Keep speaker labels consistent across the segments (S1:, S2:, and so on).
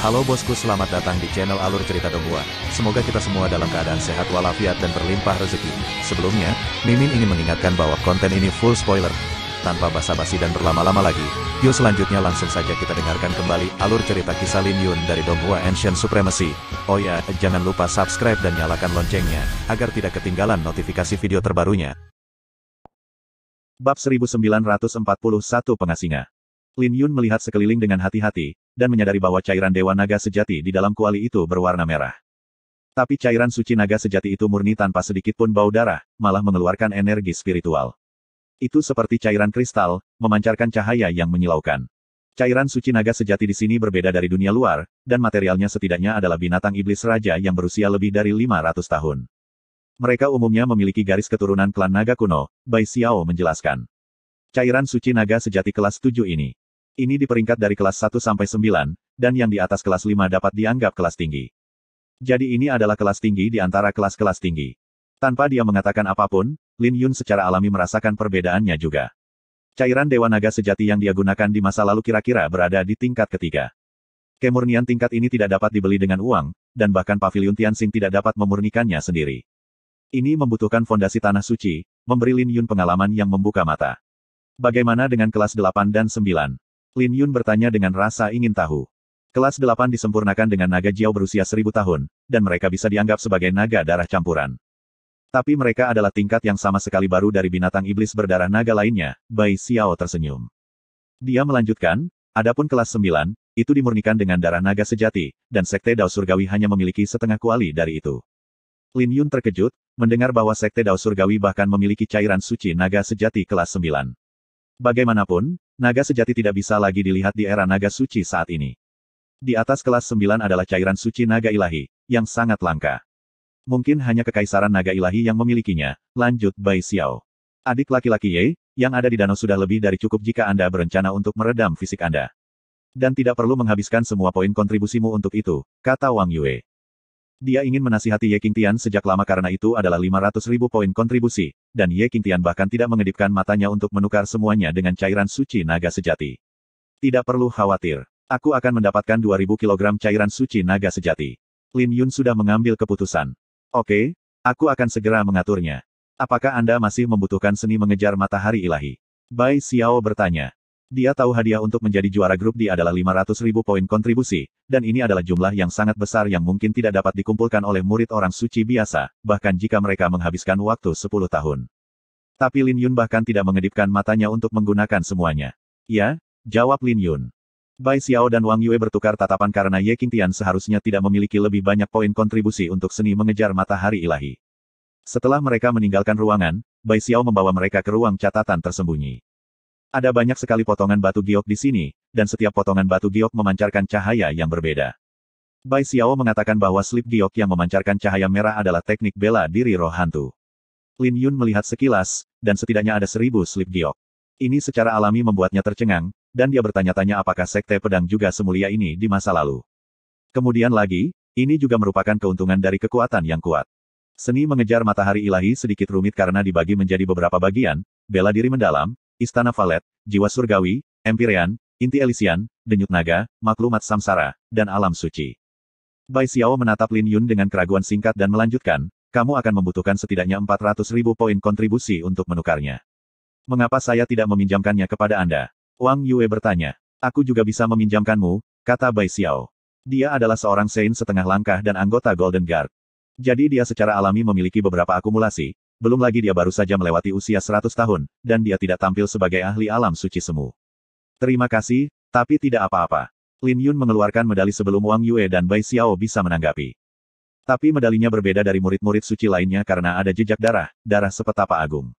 S1: Halo bosku selamat datang di channel Alur Cerita Dongua. Semoga kita semua dalam keadaan sehat walafiat dan berlimpah rezeki. Sebelumnya, Mimin ingin mengingatkan bahwa konten ini full spoiler. Tanpa basa-basi dan berlama-lama lagi, yuk selanjutnya langsung saja kita dengarkan kembali alur cerita kisah Lin Yun dari Donghua Ancient Supremacy. Oh ya, jangan lupa subscribe dan nyalakan loncengnya, agar tidak ketinggalan notifikasi video terbarunya. Bab 1941 Pengasinga Lin Yun melihat sekeliling dengan hati-hati, dan menyadari bahwa cairan Dewa Naga sejati di dalam kuali itu berwarna merah. Tapi cairan suci naga sejati itu murni tanpa sedikit pun bau darah, malah mengeluarkan energi spiritual. Itu seperti cairan kristal, memancarkan cahaya yang menyilaukan. Cairan suci naga sejati di sini berbeda dari dunia luar, dan materialnya setidaknya adalah binatang iblis raja yang berusia lebih dari 500 tahun. Mereka umumnya memiliki garis keturunan klan naga kuno, Bai Xiao menjelaskan. Cairan suci naga sejati kelas 7 ini ini di peringkat dari kelas 1 sampai 9, dan yang di atas kelas 5 dapat dianggap kelas tinggi. Jadi ini adalah kelas tinggi di antara kelas-kelas tinggi. Tanpa dia mengatakan apapun, Lin Yun secara alami merasakan perbedaannya juga. Cairan Dewa Naga sejati yang dia gunakan di masa lalu kira-kira berada di tingkat ketiga. Kemurnian tingkat ini tidak dapat dibeli dengan uang, dan bahkan Paviliun Tianxing tidak dapat memurnikannya sendiri. Ini membutuhkan fondasi tanah suci, memberi Lin Yun pengalaman yang membuka mata. Bagaimana dengan kelas 8 dan 9? Lin Yun bertanya dengan rasa ingin tahu. Kelas delapan disempurnakan dengan naga Jiao berusia seribu tahun, dan mereka bisa dianggap sebagai naga darah campuran. Tapi mereka adalah tingkat yang sama sekali baru dari binatang iblis berdarah naga lainnya, Bai Xiao tersenyum. Dia melanjutkan, adapun kelas sembilan, itu dimurnikan dengan darah naga sejati, dan sekte Dao Surgawi hanya memiliki setengah kuali dari itu. Lin Yun terkejut, mendengar bahwa sekte Dao Surgawi bahkan memiliki cairan suci naga sejati kelas sembilan. Bagaimanapun, naga sejati tidak bisa lagi dilihat di era naga suci saat ini. Di atas kelas 9 adalah cairan suci naga ilahi, yang sangat langka. Mungkin hanya kekaisaran naga ilahi yang memilikinya, lanjut Bai Xiao. Adik laki-laki Ye, yang ada di danau sudah lebih dari cukup jika Anda berencana untuk meredam fisik Anda. Dan tidak perlu menghabiskan semua poin kontribusimu untuk itu, kata Wang Yue. Dia ingin menasihati Ye Qingtian sejak lama karena itu adalah 500 ribu poin kontribusi, dan Ye Qingtian bahkan tidak mengedipkan matanya untuk menukar semuanya dengan cairan suci naga sejati. Tidak perlu khawatir. Aku akan mendapatkan 2000 kg cairan suci naga sejati. Lin Yun sudah mengambil keputusan. Oke, aku akan segera mengaturnya. Apakah Anda masih membutuhkan seni mengejar matahari ilahi? Bai Xiao bertanya. Dia tahu hadiah untuk menjadi juara grup D adalah 500 ribu poin kontribusi, dan ini adalah jumlah yang sangat besar yang mungkin tidak dapat dikumpulkan oleh murid orang suci biasa, bahkan jika mereka menghabiskan waktu 10 tahun. Tapi Lin Yun bahkan tidak mengedipkan matanya untuk menggunakan semuanya. Ya, jawab Lin Yun. Bai Xiao dan Wang Yue bertukar tatapan karena Ye Qingtian seharusnya tidak memiliki lebih banyak poin kontribusi untuk seni mengejar matahari ilahi. Setelah mereka meninggalkan ruangan, Bai Xiao membawa mereka ke ruang catatan tersembunyi. Ada banyak sekali potongan batu giok di sini, dan setiap potongan batu giok memancarkan cahaya yang berbeda. Bai Xiao mengatakan bahwa slip giok yang memancarkan cahaya merah adalah teknik bela diri roh hantu. Lin Yun melihat sekilas, dan setidaknya ada seribu slip giok. Ini secara alami membuatnya tercengang, dan dia bertanya-tanya apakah sekte pedang juga semulia ini di masa lalu. Kemudian lagi, ini juga merupakan keuntungan dari kekuatan yang kuat. Seni mengejar matahari ilahi sedikit rumit karena dibagi menjadi beberapa bagian, bela diri mendalam, Istana Valet, Jiwa Surgawi, Empyrean, Inti Elysian, Denyut Naga, Maklumat Samsara, dan Alam Suci. Bai Xiao menatap Lin Yun dengan keraguan singkat dan melanjutkan, kamu akan membutuhkan setidaknya 400 ribu poin kontribusi untuk menukarnya. Mengapa saya tidak meminjamkannya kepada Anda? Wang Yue bertanya. Aku juga bisa meminjamkanmu, kata Bai Xiao. Dia adalah seorang Saint setengah langkah dan anggota Golden Guard. Jadi dia secara alami memiliki beberapa akumulasi, belum lagi dia baru saja melewati usia 100 tahun, dan dia tidak tampil sebagai ahli alam suci semu. Terima kasih, tapi tidak apa-apa. Lin Yun mengeluarkan medali sebelum Wang Yue dan Bai Xiao bisa menanggapi. Tapi medalinya berbeda dari murid-murid suci lainnya karena ada jejak darah, darah sepetapa agung.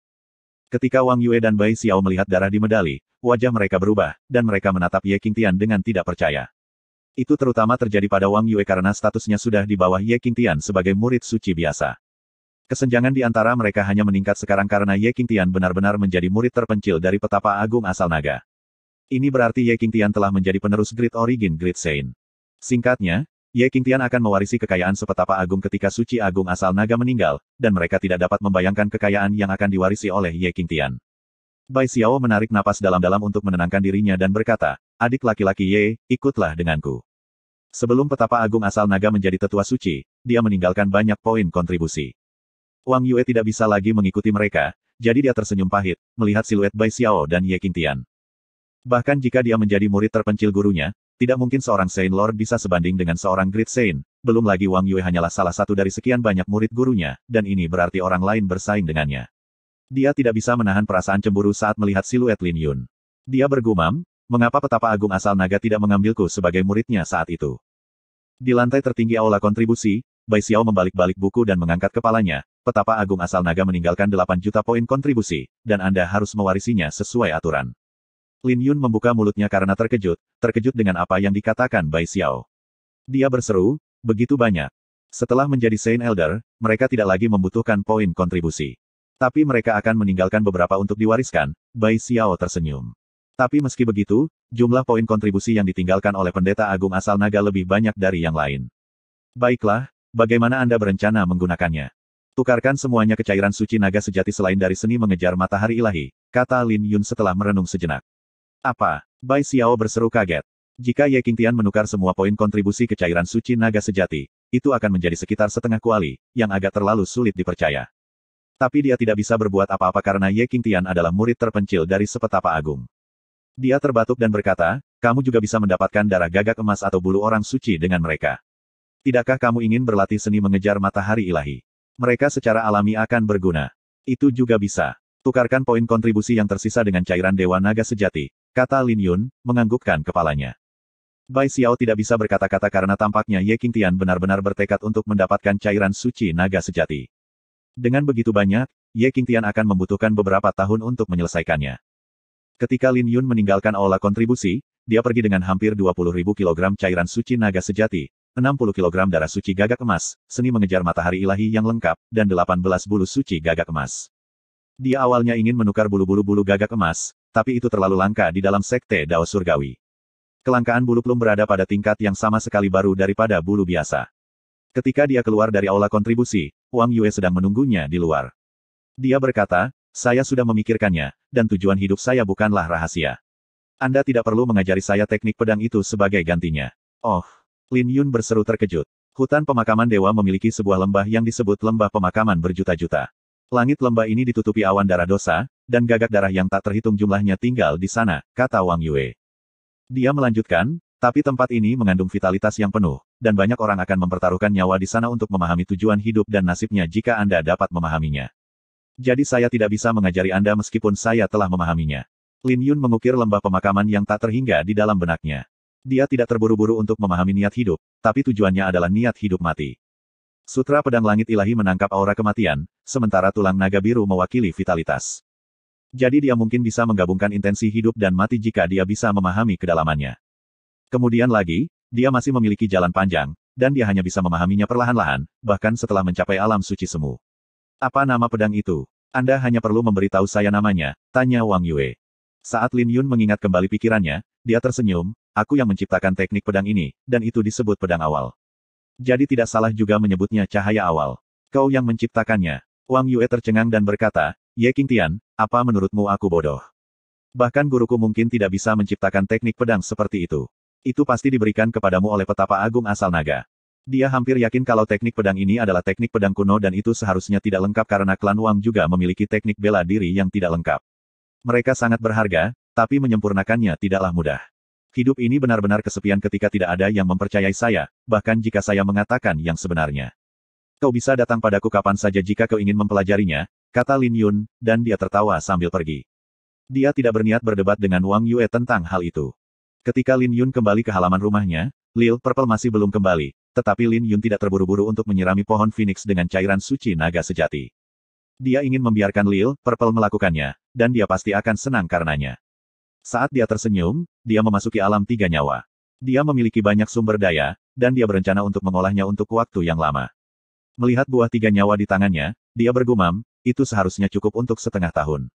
S1: Ketika Wang Yue dan Bai Xiao melihat darah di medali, wajah mereka berubah, dan mereka menatap Ye Qingtian dengan tidak percaya. Itu terutama terjadi pada Wang Yue karena statusnya sudah di bawah Ye Qingtian sebagai murid suci biasa. Kesenjangan di antara mereka hanya meningkat sekarang karena Ye Qingtian benar-benar menjadi murid terpencil dari petapa agung asal naga. Ini berarti Ye Qingtian telah menjadi penerus Great Origin Great Saint. Singkatnya, Ye Qingtian akan mewarisi kekayaan sepetapa agung ketika suci agung asal naga meninggal, dan mereka tidak dapat membayangkan kekayaan yang akan diwarisi oleh Ye Qingtian. Bai Xiao menarik napas dalam-dalam untuk menenangkan dirinya dan berkata, adik laki-laki Ye, ikutlah denganku. Sebelum petapa agung asal naga menjadi tetua suci, dia meninggalkan banyak poin kontribusi. Wang Yue tidak bisa lagi mengikuti mereka, jadi dia tersenyum pahit, melihat siluet Bai Xiao dan Ye Qingtian. Bahkan jika dia menjadi murid terpencil gurunya, tidak mungkin seorang Saint Lord bisa sebanding dengan seorang Great Saint, belum lagi Wang Yue hanyalah salah satu dari sekian banyak murid gurunya, dan ini berarti orang lain bersaing dengannya. Dia tidak bisa menahan perasaan cemburu saat melihat siluet Lin Yun. Dia bergumam, mengapa petapa agung asal naga tidak mengambilku sebagai muridnya saat itu. Di lantai tertinggi aula kontribusi, Bai Xiao membalik-balik buku dan mengangkat kepalanya, petapa agung asal naga meninggalkan 8 juta poin kontribusi, dan Anda harus mewarisinya sesuai aturan. Lin Yun membuka mulutnya karena terkejut, terkejut dengan apa yang dikatakan Bai Xiao. Dia berseru, begitu banyak. Setelah menjadi Saint Elder, mereka tidak lagi membutuhkan poin kontribusi. Tapi mereka akan meninggalkan beberapa untuk diwariskan, Bai Xiao tersenyum. Tapi meski begitu, jumlah poin kontribusi yang ditinggalkan oleh pendeta agung asal naga lebih banyak dari yang lain. Baiklah, Bagaimana Anda berencana menggunakannya? Tukarkan semuanya ke cairan suci naga sejati selain dari seni mengejar matahari ilahi, kata Lin Yun setelah merenung sejenak. Apa? Bai Xiao berseru kaget. Jika Ye Qingtian menukar semua poin kontribusi ke cairan suci naga sejati, itu akan menjadi sekitar setengah kuali, yang agak terlalu sulit dipercaya. Tapi dia tidak bisa berbuat apa-apa karena Ye Qingtian adalah murid terpencil dari Sepetapa Agung. Dia terbatuk dan berkata, kamu juga bisa mendapatkan darah gagak emas atau bulu orang suci dengan mereka. Tidakkah kamu ingin berlatih seni mengejar matahari ilahi? Mereka secara alami akan berguna. Itu juga bisa. Tukarkan poin kontribusi yang tersisa dengan cairan Dewa Naga Sejati, kata Lin Yun, menganggukkan kepalanya. Bai Xiao tidak bisa berkata-kata karena tampaknya Ye Tian benar-benar bertekad untuk mendapatkan cairan suci naga sejati. Dengan begitu banyak, Ye Tian akan membutuhkan beberapa tahun untuk menyelesaikannya. Ketika Lin Yun meninggalkan olah kontribusi, dia pergi dengan hampir 20.000 kg cairan suci naga sejati, 60 kg darah suci gagak emas, seni mengejar matahari ilahi yang lengkap, dan 18 bulu suci gagak emas. Dia awalnya ingin menukar bulu-bulu bulu gagak emas, tapi itu terlalu langka di dalam sekte Dao Surgawi. Kelangkaan bulu plum berada pada tingkat yang sama sekali baru daripada bulu biasa. Ketika dia keluar dari aula kontribusi, Wang Yue sedang menunggunya di luar. Dia berkata, saya sudah memikirkannya, dan tujuan hidup saya bukanlah rahasia. Anda tidak perlu mengajari saya teknik pedang itu sebagai gantinya. Oh, Lin Yun berseru terkejut. Hutan pemakaman dewa memiliki sebuah lembah yang disebut lembah pemakaman berjuta-juta. Langit lembah ini ditutupi awan darah dosa, dan gagak darah yang tak terhitung jumlahnya tinggal di sana, kata Wang Yue. Dia melanjutkan, tapi tempat ini mengandung vitalitas yang penuh, dan banyak orang akan mempertaruhkan nyawa di sana untuk memahami tujuan hidup dan nasibnya jika Anda dapat memahaminya. Jadi saya tidak bisa mengajari Anda meskipun saya telah memahaminya. Lin Yun mengukir lembah pemakaman yang tak terhingga di dalam benaknya. Dia tidak terburu-buru untuk memahami niat hidup, tapi tujuannya adalah niat hidup mati. Sutra Pedang Langit Ilahi menangkap aura kematian, sementara tulang naga biru mewakili vitalitas. Jadi dia mungkin bisa menggabungkan intensi hidup dan mati jika dia bisa memahami kedalamannya. Kemudian lagi, dia masih memiliki jalan panjang, dan dia hanya bisa memahaminya perlahan-lahan, bahkan setelah mencapai alam suci semu. Apa nama pedang itu? Anda hanya perlu memberi tahu saya namanya, tanya Wang Yue. Saat Lin Yun mengingat kembali pikirannya, dia tersenyum, aku yang menciptakan teknik pedang ini, dan itu disebut pedang awal. Jadi tidak salah juga menyebutnya cahaya awal. Kau yang menciptakannya. Wang Yue tercengang dan berkata, Ye Qingtian, apa menurutmu aku bodoh? Bahkan guruku mungkin tidak bisa menciptakan teknik pedang seperti itu. Itu pasti diberikan kepadamu oleh petapa agung asal naga. Dia hampir yakin kalau teknik pedang ini adalah teknik pedang kuno dan itu seharusnya tidak lengkap karena klan Wang juga memiliki teknik bela diri yang tidak lengkap. Mereka sangat berharga, tapi menyempurnakannya tidaklah mudah. Hidup ini benar-benar kesepian ketika tidak ada yang mempercayai saya, bahkan jika saya mengatakan yang sebenarnya. Kau bisa datang padaku kapan saja jika kau ingin mempelajarinya, kata Lin Yun, dan dia tertawa sambil pergi. Dia tidak berniat berdebat dengan Wang Yue tentang hal itu. Ketika Lin Yun kembali ke halaman rumahnya, Lil Purple masih belum kembali, tetapi Lin Yun tidak terburu-buru untuk menyirami pohon Phoenix dengan cairan suci naga sejati. Dia ingin membiarkan Lil Purple melakukannya, dan dia pasti akan senang karenanya. Saat dia tersenyum, dia memasuki alam tiga nyawa. Dia memiliki banyak sumber daya, dan dia berencana untuk mengolahnya untuk waktu yang lama. Melihat buah tiga nyawa di tangannya, dia bergumam, itu seharusnya cukup untuk setengah tahun.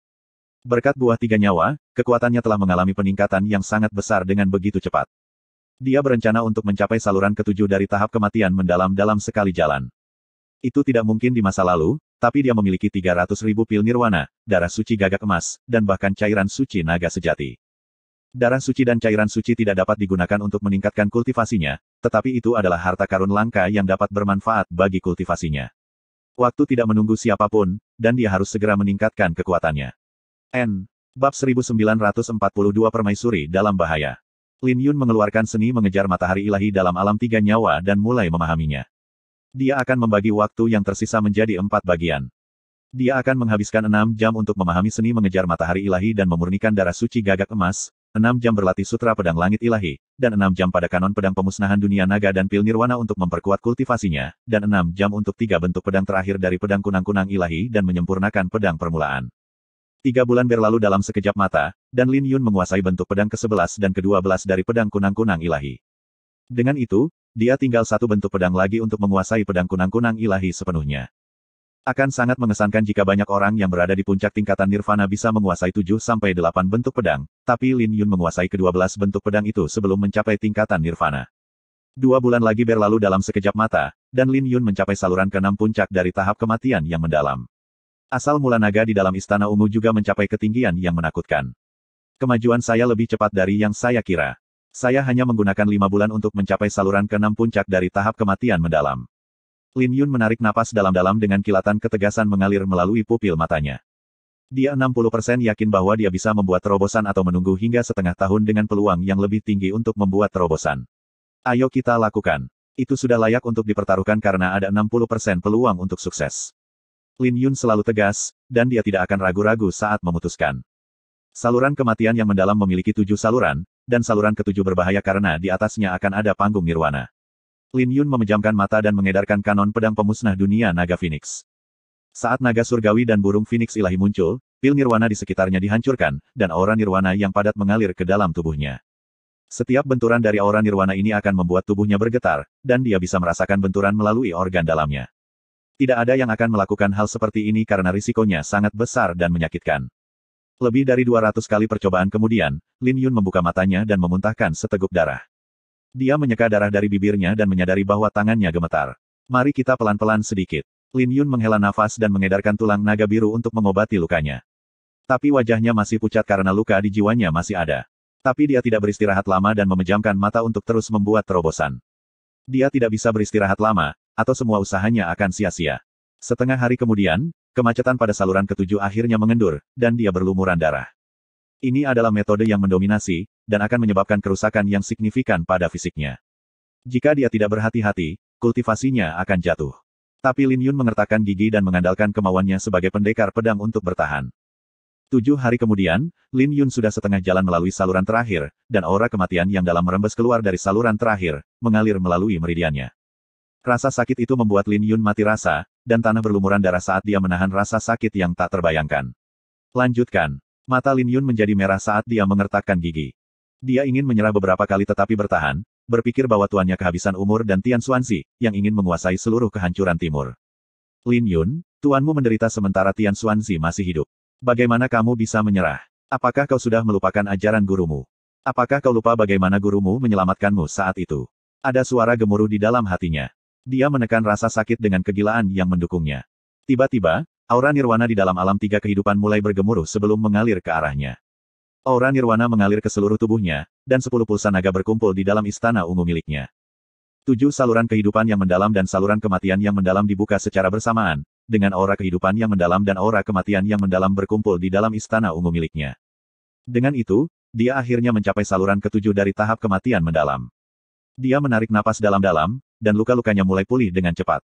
S1: Berkat buah tiga nyawa, kekuatannya telah mengalami peningkatan yang sangat besar dengan begitu cepat. Dia berencana untuk mencapai saluran ketujuh dari tahap kematian mendalam dalam sekali jalan. Itu tidak mungkin di masa lalu, tapi dia memiliki 300 ribu pil nirwana, darah suci gagak emas, dan bahkan cairan suci naga sejati. Darah suci dan cairan suci tidak dapat digunakan untuk meningkatkan kultivasinya, tetapi itu adalah harta karun langka yang dapat bermanfaat bagi kultivasinya. Waktu tidak menunggu siapapun, dan dia harus segera meningkatkan kekuatannya. N. Bab 1942 Permaisuri dalam bahaya. Lin Yun mengeluarkan seni mengejar matahari ilahi dalam alam tiga nyawa dan mulai memahaminya. Dia akan membagi waktu yang tersisa menjadi empat bagian. Dia akan menghabiskan enam jam untuk memahami seni mengejar matahari ilahi dan memurnikan darah suci gagak emas, enam jam berlatih Sutra Pedang Langit Ilahi, dan enam jam pada kanon pedang pemusnahan dunia naga dan pil nirwana untuk memperkuat kultivasinya, dan enam jam untuk tiga bentuk pedang terakhir dari pedang kunang-kunang ilahi dan menyempurnakan pedang permulaan. Tiga bulan berlalu dalam sekejap mata, dan Lin Yun menguasai bentuk pedang ke-11 dan ke-12 dari pedang kunang-kunang ilahi. Dengan itu, dia tinggal satu bentuk pedang lagi untuk menguasai pedang kunang-kunang ilahi sepenuhnya. Akan sangat mengesankan jika banyak orang yang berada di puncak tingkatan nirvana bisa menguasai 7-8 bentuk pedang, tapi Lin Yun menguasai kedua belas bentuk pedang itu sebelum mencapai tingkatan nirvana. Dua bulan lagi berlalu dalam sekejap mata, dan Lin Yun mencapai saluran ke puncak dari tahap kematian yang mendalam. Asal mula naga di dalam istana ungu juga mencapai ketinggian yang menakutkan. Kemajuan saya lebih cepat dari yang saya kira. Saya hanya menggunakan lima bulan untuk mencapai saluran ke puncak dari tahap kematian mendalam. Lin Yun menarik napas dalam-dalam dengan kilatan ketegasan mengalir melalui pupil matanya. Dia 60% yakin bahwa dia bisa membuat terobosan atau menunggu hingga setengah tahun dengan peluang yang lebih tinggi untuk membuat terobosan. Ayo kita lakukan. Itu sudah layak untuk dipertaruhkan karena ada 60% peluang untuk sukses. Lin Yun selalu tegas, dan dia tidak akan ragu-ragu saat memutuskan. Saluran kematian yang mendalam memiliki tujuh saluran, dan saluran ketujuh berbahaya karena di atasnya akan ada panggung nirwana. Lin Yun memejamkan mata dan mengedarkan kanon pedang pemusnah dunia naga Phoenix. Saat naga surgawi dan burung Phoenix ilahi muncul, pil nirwana di sekitarnya dihancurkan, dan aura nirwana yang padat mengalir ke dalam tubuhnya. Setiap benturan dari aura nirwana ini akan membuat tubuhnya bergetar, dan dia bisa merasakan benturan melalui organ dalamnya. Tidak ada yang akan melakukan hal seperti ini karena risikonya sangat besar dan menyakitkan. Lebih dari 200 kali percobaan kemudian, Lin Yun membuka matanya dan memuntahkan seteguk darah. Dia menyeka darah dari bibirnya dan menyadari bahwa tangannya gemetar. Mari kita pelan-pelan sedikit. Lin Yun menghela nafas dan mengedarkan tulang naga biru untuk mengobati lukanya. Tapi wajahnya masih pucat karena luka di jiwanya masih ada. Tapi dia tidak beristirahat lama dan memejamkan mata untuk terus membuat terobosan. Dia tidak bisa beristirahat lama, atau semua usahanya akan sia-sia. Setengah hari kemudian, kemacetan pada saluran ketujuh akhirnya mengendur, dan dia berlumuran darah. Ini adalah metode yang mendominasi, dan akan menyebabkan kerusakan yang signifikan pada fisiknya. Jika dia tidak berhati-hati, kultivasinya akan jatuh. Tapi Lin Yun mengertakkan gigi dan mengandalkan kemauannya sebagai pendekar pedang untuk bertahan. Tujuh hari kemudian, Lin Yun sudah setengah jalan melalui saluran terakhir, dan aura kematian yang dalam merembes keluar dari saluran terakhir, mengalir melalui meridiannya. Rasa sakit itu membuat Lin Yun mati rasa, dan tanah berlumuran darah saat dia menahan rasa sakit yang tak terbayangkan. Lanjutkan. Mata Lin Yun menjadi merah saat dia mengertakkan gigi. Dia ingin menyerah beberapa kali tetapi bertahan, berpikir bahwa tuannya kehabisan umur dan Tian Xuanzi, yang ingin menguasai seluruh kehancuran timur. Lin Yun, tuanmu menderita sementara Tian Xuanzi masih hidup. Bagaimana kamu bisa menyerah? Apakah kau sudah melupakan ajaran gurumu? Apakah kau lupa bagaimana gurumu menyelamatkanmu saat itu? Ada suara gemuruh di dalam hatinya. Dia menekan rasa sakit dengan kegilaan yang mendukungnya. Tiba-tiba, aura nirwana di dalam alam tiga kehidupan mulai bergemuruh sebelum mengalir ke arahnya. Aura nirwana mengalir ke seluruh tubuhnya, dan sepuluh pulsa naga berkumpul di dalam istana ungu miliknya. Tujuh saluran kehidupan yang mendalam dan saluran kematian yang mendalam dibuka secara bersamaan, dengan aura kehidupan yang mendalam dan aura kematian yang mendalam berkumpul di dalam istana ungu miliknya. Dengan itu, dia akhirnya mencapai saluran ketujuh dari tahap kematian mendalam. Dia menarik napas dalam-dalam, dan luka-lukanya mulai pulih dengan cepat.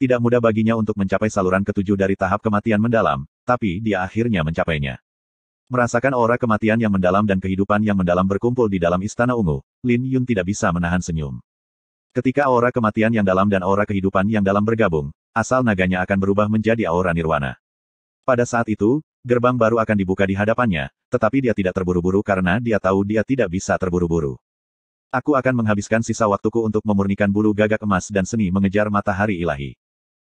S1: Tidak mudah baginya untuk mencapai saluran ketujuh dari tahap kematian mendalam, tapi dia akhirnya mencapainya. Merasakan aura kematian yang mendalam dan kehidupan yang mendalam berkumpul di dalam Istana Ungu, Lin Yun tidak bisa menahan senyum. Ketika aura kematian yang dalam dan aura kehidupan yang dalam bergabung, asal naganya akan berubah menjadi aura nirwana. Pada saat itu, gerbang baru akan dibuka di hadapannya, tetapi dia tidak terburu-buru karena dia tahu dia tidak bisa terburu-buru. Aku akan menghabiskan sisa waktuku untuk memurnikan bulu gagak emas dan seni mengejar matahari ilahi.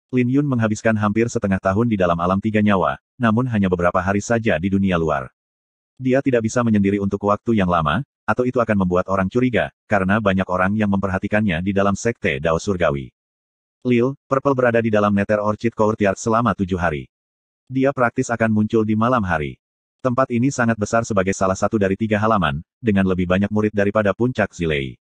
S1: Lin Yun menghabiskan hampir setengah tahun di dalam alam tiga nyawa, namun hanya beberapa hari saja di dunia luar. Dia tidak bisa menyendiri untuk waktu yang lama, atau itu akan membuat orang curiga, karena banyak orang yang memperhatikannya di dalam sekte Dao Surgawi. Lil, Purple berada di dalam Nether Orchid Courtyard selama tujuh hari. Dia praktis akan muncul di malam hari. Tempat ini sangat besar sebagai salah satu dari tiga halaman, dengan lebih banyak murid daripada puncak Zilei.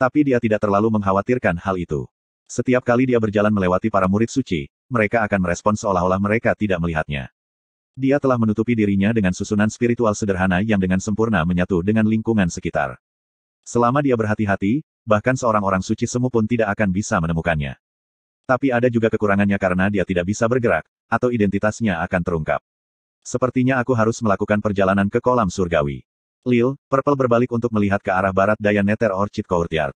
S1: Tapi dia tidak terlalu mengkhawatirkan hal itu. Setiap kali dia berjalan melewati para murid suci, mereka akan merespon seolah-olah mereka tidak melihatnya. Dia telah menutupi dirinya dengan susunan spiritual sederhana yang dengan sempurna menyatu dengan lingkungan sekitar. Selama dia berhati-hati, bahkan seorang orang suci semu pun tidak akan bisa menemukannya. Tapi ada juga kekurangannya karena dia tidak bisa bergerak, atau identitasnya akan terungkap. Sepertinya aku harus melakukan perjalanan ke kolam surgawi. Lil, Purple berbalik untuk melihat ke arah barat daya Nether Orchid Courtyard.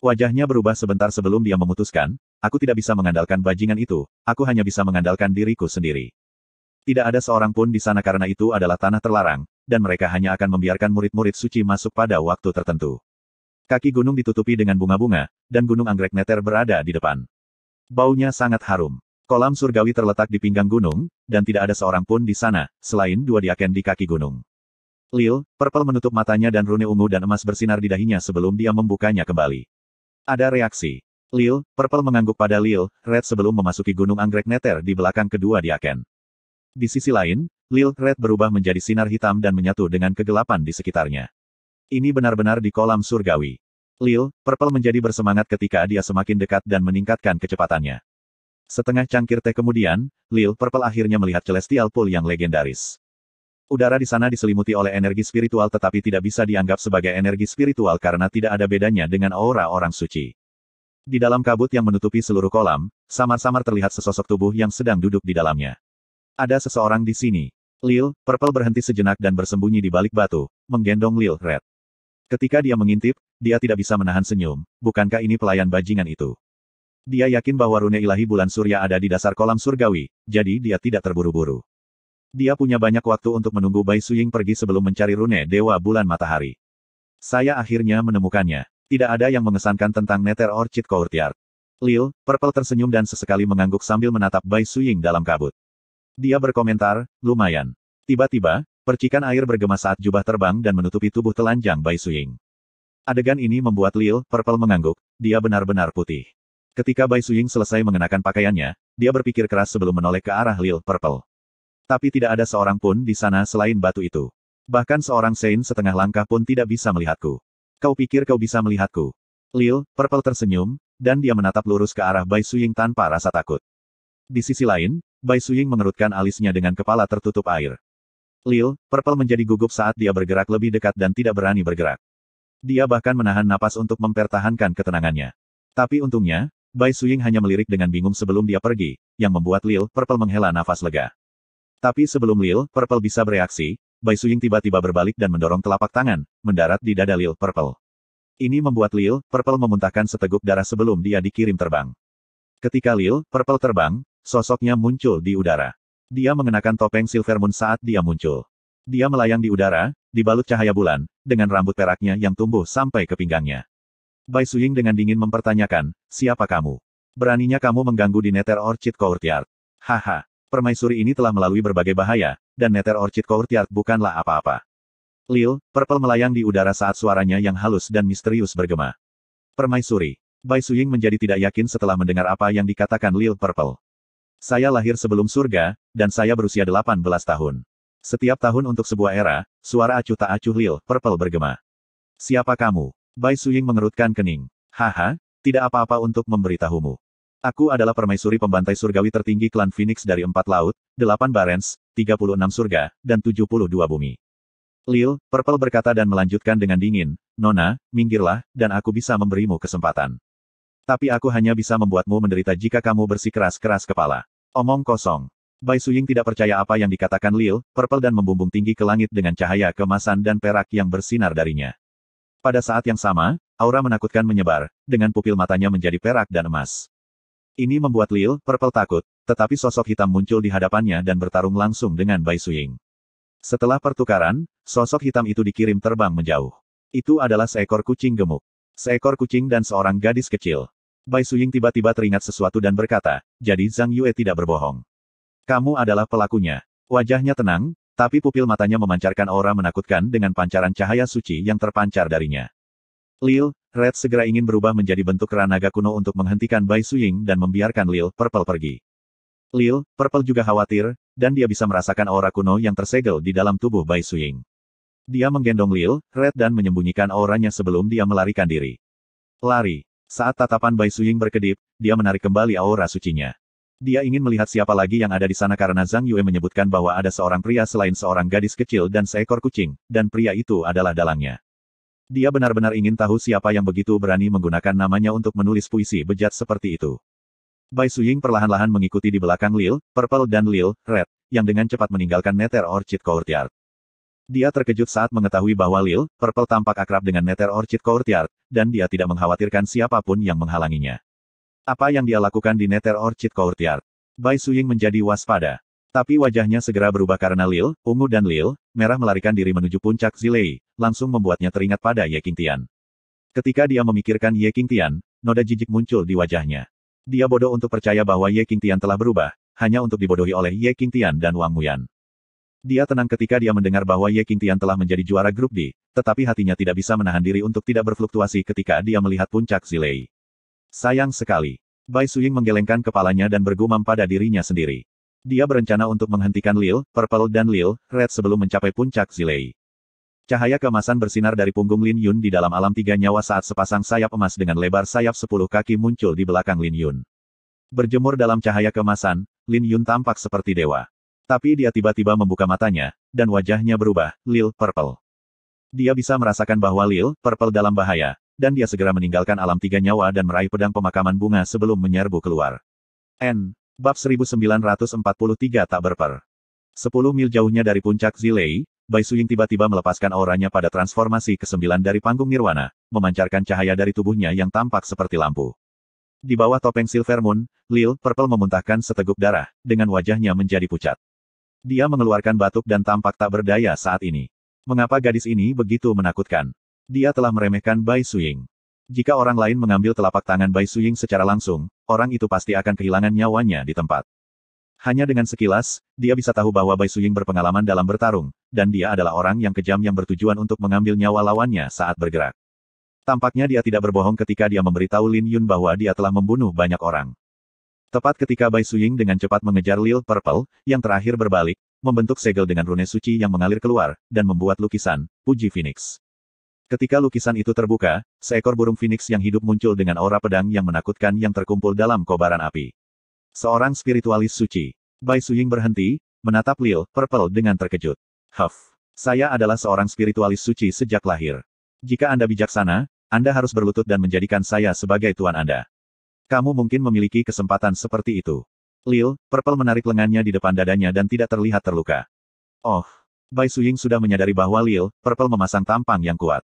S1: Wajahnya berubah sebentar sebelum dia memutuskan, aku tidak bisa mengandalkan bajingan itu, aku hanya bisa mengandalkan diriku sendiri. Tidak ada seorang pun di sana karena itu adalah tanah terlarang, dan mereka hanya akan membiarkan murid-murid suci masuk pada waktu tertentu. Kaki gunung ditutupi dengan bunga-bunga, dan gunung anggrek neter berada di depan. Baunya sangat harum. Kolam surgawi terletak di pinggang gunung, dan tidak ada seorang pun di sana, selain dua diaken di kaki gunung. Lil, Purple menutup matanya dan rune ungu dan emas bersinar di dahinya sebelum dia membukanya kembali. Ada reaksi. Lil, Purple mengangguk pada Lil, Red sebelum memasuki gunung anggrek neter di belakang kedua Diaken. Di sisi lain, Lil, Red berubah menjadi sinar hitam dan menyatu dengan kegelapan di sekitarnya. Ini benar-benar di kolam surgawi. Lil, Purple menjadi bersemangat ketika dia semakin dekat dan meningkatkan kecepatannya. Setengah cangkir teh kemudian, Lil Purple akhirnya melihat Celestial Pool yang legendaris. Udara di sana diselimuti oleh energi spiritual tetapi tidak bisa dianggap sebagai energi spiritual karena tidak ada bedanya dengan aura orang suci. Di dalam kabut yang menutupi seluruh kolam, samar-samar terlihat sesosok tubuh yang sedang duduk di dalamnya. Ada seseorang di sini. Lil, Purple berhenti sejenak dan bersembunyi di balik batu, menggendong Lil Red. Ketika dia mengintip, dia tidak bisa menahan senyum, bukankah ini pelayan bajingan itu? Dia yakin bahwa rune ilahi bulan surya ada di dasar kolam surgawi, jadi dia tidak terburu-buru. Dia punya banyak waktu untuk menunggu Bai Suying pergi sebelum mencari rune Dewa Bulan Matahari. Saya akhirnya menemukannya. Tidak ada yang mengesankan tentang Nether Orchid Courtyard. Lil, Purple tersenyum dan sesekali mengangguk sambil menatap Bai Suying dalam kabut. Dia berkomentar, lumayan. Tiba-tiba, percikan air bergema saat jubah terbang dan menutupi tubuh telanjang Bai Suying. Adegan ini membuat Lil, Purple mengangguk, dia benar-benar putih. Ketika Bai Suying selesai mengenakan pakaiannya, dia berpikir keras sebelum menoleh ke arah Lil, Purple. Tapi tidak ada seorang pun di sana selain batu itu. Bahkan seorang Sein setengah langkah pun tidak bisa melihatku. Kau pikir kau bisa melihatku? Lil, Purple tersenyum, dan dia menatap lurus ke arah Bai Suying tanpa rasa takut. Di sisi lain, Bai Suying mengerutkan alisnya dengan kepala tertutup air. Lil, Purple menjadi gugup saat dia bergerak lebih dekat dan tidak berani bergerak. Dia bahkan menahan napas untuk mempertahankan ketenangannya. Tapi untungnya, Bai Suying hanya melirik dengan bingung sebelum dia pergi, yang membuat Lil, Purple menghela nafas lega. Tapi sebelum Lil Purple bisa bereaksi, Bai Suying tiba-tiba berbalik dan mendorong telapak tangan, mendarat di dada Lil Purple. Ini membuat Lil Purple memuntahkan seteguk darah sebelum dia dikirim terbang. Ketika Lil Purple terbang, sosoknya muncul di udara. Dia mengenakan topeng Silver Moon saat dia muncul. Dia melayang di udara, dibalut cahaya bulan, dengan rambut peraknya yang tumbuh sampai ke pinggangnya. Bai Suying dengan dingin mempertanyakan, siapa kamu? Beraninya kamu mengganggu di Nether Orchid Courtyard. Haha permaisuri ini telah melalui berbagai bahaya, dan Nether Orchid Courtyard bukanlah apa-apa. Lil, Purple melayang di udara saat suaranya yang halus dan misterius bergema. Permaisuri. Bai Suying menjadi tidak yakin setelah mendengar apa yang dikatakan Lil Purple. Saya lahir sebelum surga, dan saya berusia 18 tahun. Setiap tahun untuk sebuah era, suara acuh tak acuh Lil Purple bergema. Siapa kamu? Bai Suying mengerutkan kening. Haha, tidak apa-apa untuk memberitahumu. Aku adalah permaisuri pembantai surgawi tertinggi klan Phoenix dari empat laut, delapan Barents, enam surga, dan tujuh puluh dua bumi. Lil, Purple berkata dan melanjutkan dengan dingin, Nona, minggirlah, dan aku bisa memberimu kesempatan. Tapi aku hanya bisa membuatmu menderita jika kamu bersikeras-keras kepala. Omong kosong. Bai Suying tidak percaya apa yang dikatakan Lil, Purple dan membumbung tinggi ke langit dengan cahaya kemasan dan perak yang bersinar darinya. Pada saat yang sama, aura menakutkan menyebar, dengan pupil matanya menjadi perak dan emas. Ini membuat Lil, Purple takut, tetapi sosok hitam muncul di hadapannya dan bertarung langsung dengan Bai Suying. Setelah pertukaran, sosok hitam itu dikirim terbang menjauh. Itu adalah seekor kucing gemuk. Seekor kucing dan seorang gadis kecil. Bai Suying tiba-tiba teringat sesuatu dan berkata, jadi Zhang Yue tidak berbohong. Kamu adalah pelakunya. Wajahnya tenang, tapi pupil matanya memancarkan aura menakutkan dengan pancaran cahaya suci yang terpancar darinya. Lil, Red segera ingin berubah menjadi bentuk naga kuno untuk menghentikan Bai Suying dan membiarkan Lil Purple pergi. Lil Purple juga khawatir, dan dia bisa merasakan aura kuno yang tersegel di dalam tubuh Bai Suying. Dia menggendong Lil Red dan menyembunyikan auranya sebelum dia melarikan diri. Lari. Saat tatapan Bai Suying berkedip, dia menarik kembali aura sucinya. Dia ingin melihat siapa lagi yang ada di sana karena Zhang Yue menyebutkan bahwa ada seorang pria selain seorang gadis kecil dan seekor kucing, dan pria itu adalah dalangnya. Dia benar-benar ingin tahu siapa yang begitu berani menggunakan namanya untuk menulis puisi bejat seperti itu. Bai Suying perlahan-lahan mengikuti di belakang Lil, Purple dan Lil, Red, yang dengan cepat meninggalkan Nether Orchid Courtyard. Dia terkejut saat mengetahui bahwa Lil, Purple tampak akrab dengan Nether Orchid Courtyard, dan dia tidak mengkhawatirkan siapapun yang menghalanginya. Apa yang dia lakukan di Nether Orchid Courtyard? Bai Suying menjadi waspada. Tapi wajahnya segera berubah karena Lil, ungu dan Lil, merah melarikan diri menuju puncak Zilei, langsung membuatnya teringat pada Ye King Tian. Ketika dia memikirkan Ye King Tian, noda jijik muncul di wajahnya. Dia bodoh untuk percaya bahwa Ye King Tian telah berubah, hanya untuk dibodohi oleh Ye King Tian dan Wang Muyan. Dia tenang ketika dia mendengar bahwa Ye King Tian telah menjadi juara grup D, tetapi hatinya tidak bisa menahan diri untuk tidak berfluktuasi ketika dia melihat puncak Zilei. Sayang sekali. Bai Suying menggelengkan kepalanya dan bergumam pada dirinya sendiri. Dia berencana untuk menghentikan Lil, Purple dan Lil, Red sebelum mencapai puncak Zilei. Cahaya kemasan bersinar dari punggung Lin Yun di dalam alam tiga nyawa saat sepasang sayap emas dengan lebar sayap sepuluh kaki muncul di belakang Lin Yun. Berjemur dalam cahaya kemasan, Lin Yun tampak seperti dewa. Tapi dia tiba-tiba membuka matanya, dan wajahnya berubah, Lil Purple. Dia bisa merasakan bahwa Lil Purple dalam bahaya, dan dia segera meninggalkan alam tiga nyawa dan meraih pedang pemakaman bunga sebelum menyerbu keluar. N. Bab 1943 tak berper. Sepuluh mil jauhnya dari puncak Zilei, Bai Suying tiba-tiba melepaskan auranya pada transformasi ke-9 dari panggung Nirwana, memancarkan cahaya dari tubuhnya yang tampak seperti lampu. Di bawah topeng Silver Moon, Lil Purple memuntahkan seteguk darah, dengan wajahnya menjadi pucat. Dia mengeluarkan batuk dan tampak tak berdaya saat ini. Mengapa gadis ini begitu menakutkan? Dia telah meremehkan Bai Suying. Jika orang lain mengambil telapak tangan Bai Suying secara langsung, orang itu pasti akan kehilangan nyawanya di tempat. Hanya dengan sekilas, dia bisa tahu bahwa Bai Suying berpengalaman dalam bertarung, dan dia adalah orang yang kejam yang bertujuan untuk mengambil nyawa lawannya saat bergerak. Tampaknya dia tidak berbohong ketika dia memberitahu Lin Yun bahwa dia telah membunuh banyak orang. Tepat ketika Bai Suying dengan cepat mengejar Lil Purple, yang terakhir berbalik, membentuk segel dengan rune suci yang mengalir keluar, dan membuat lukisan, Puji Phoenix. Ketika lukisan itu terbuka, seekor burung phoenix yang hidup muncul dengan aura pedang yang menakutkan yang terkumpul dalam kobaran api. Seorang spiritualis suci. Bai Suying berhenti, menatap Lil, Purple dengan terkejut. Huff. Saya adalah seorang spiritualis suci sejak lahir. Jika Anda bijaksana, Anda harus berlutut dan menjadikan saya sebagai tuan Anda. Kamu mungkin memiliki kesempatan seperti itu. Lil, Purple menarik lengannya di depan dadanya dan tidak terlihat terluka. Oh. Bai Suying sudah menyadari bahwa Lil, Purple memasang tampang yang kuat.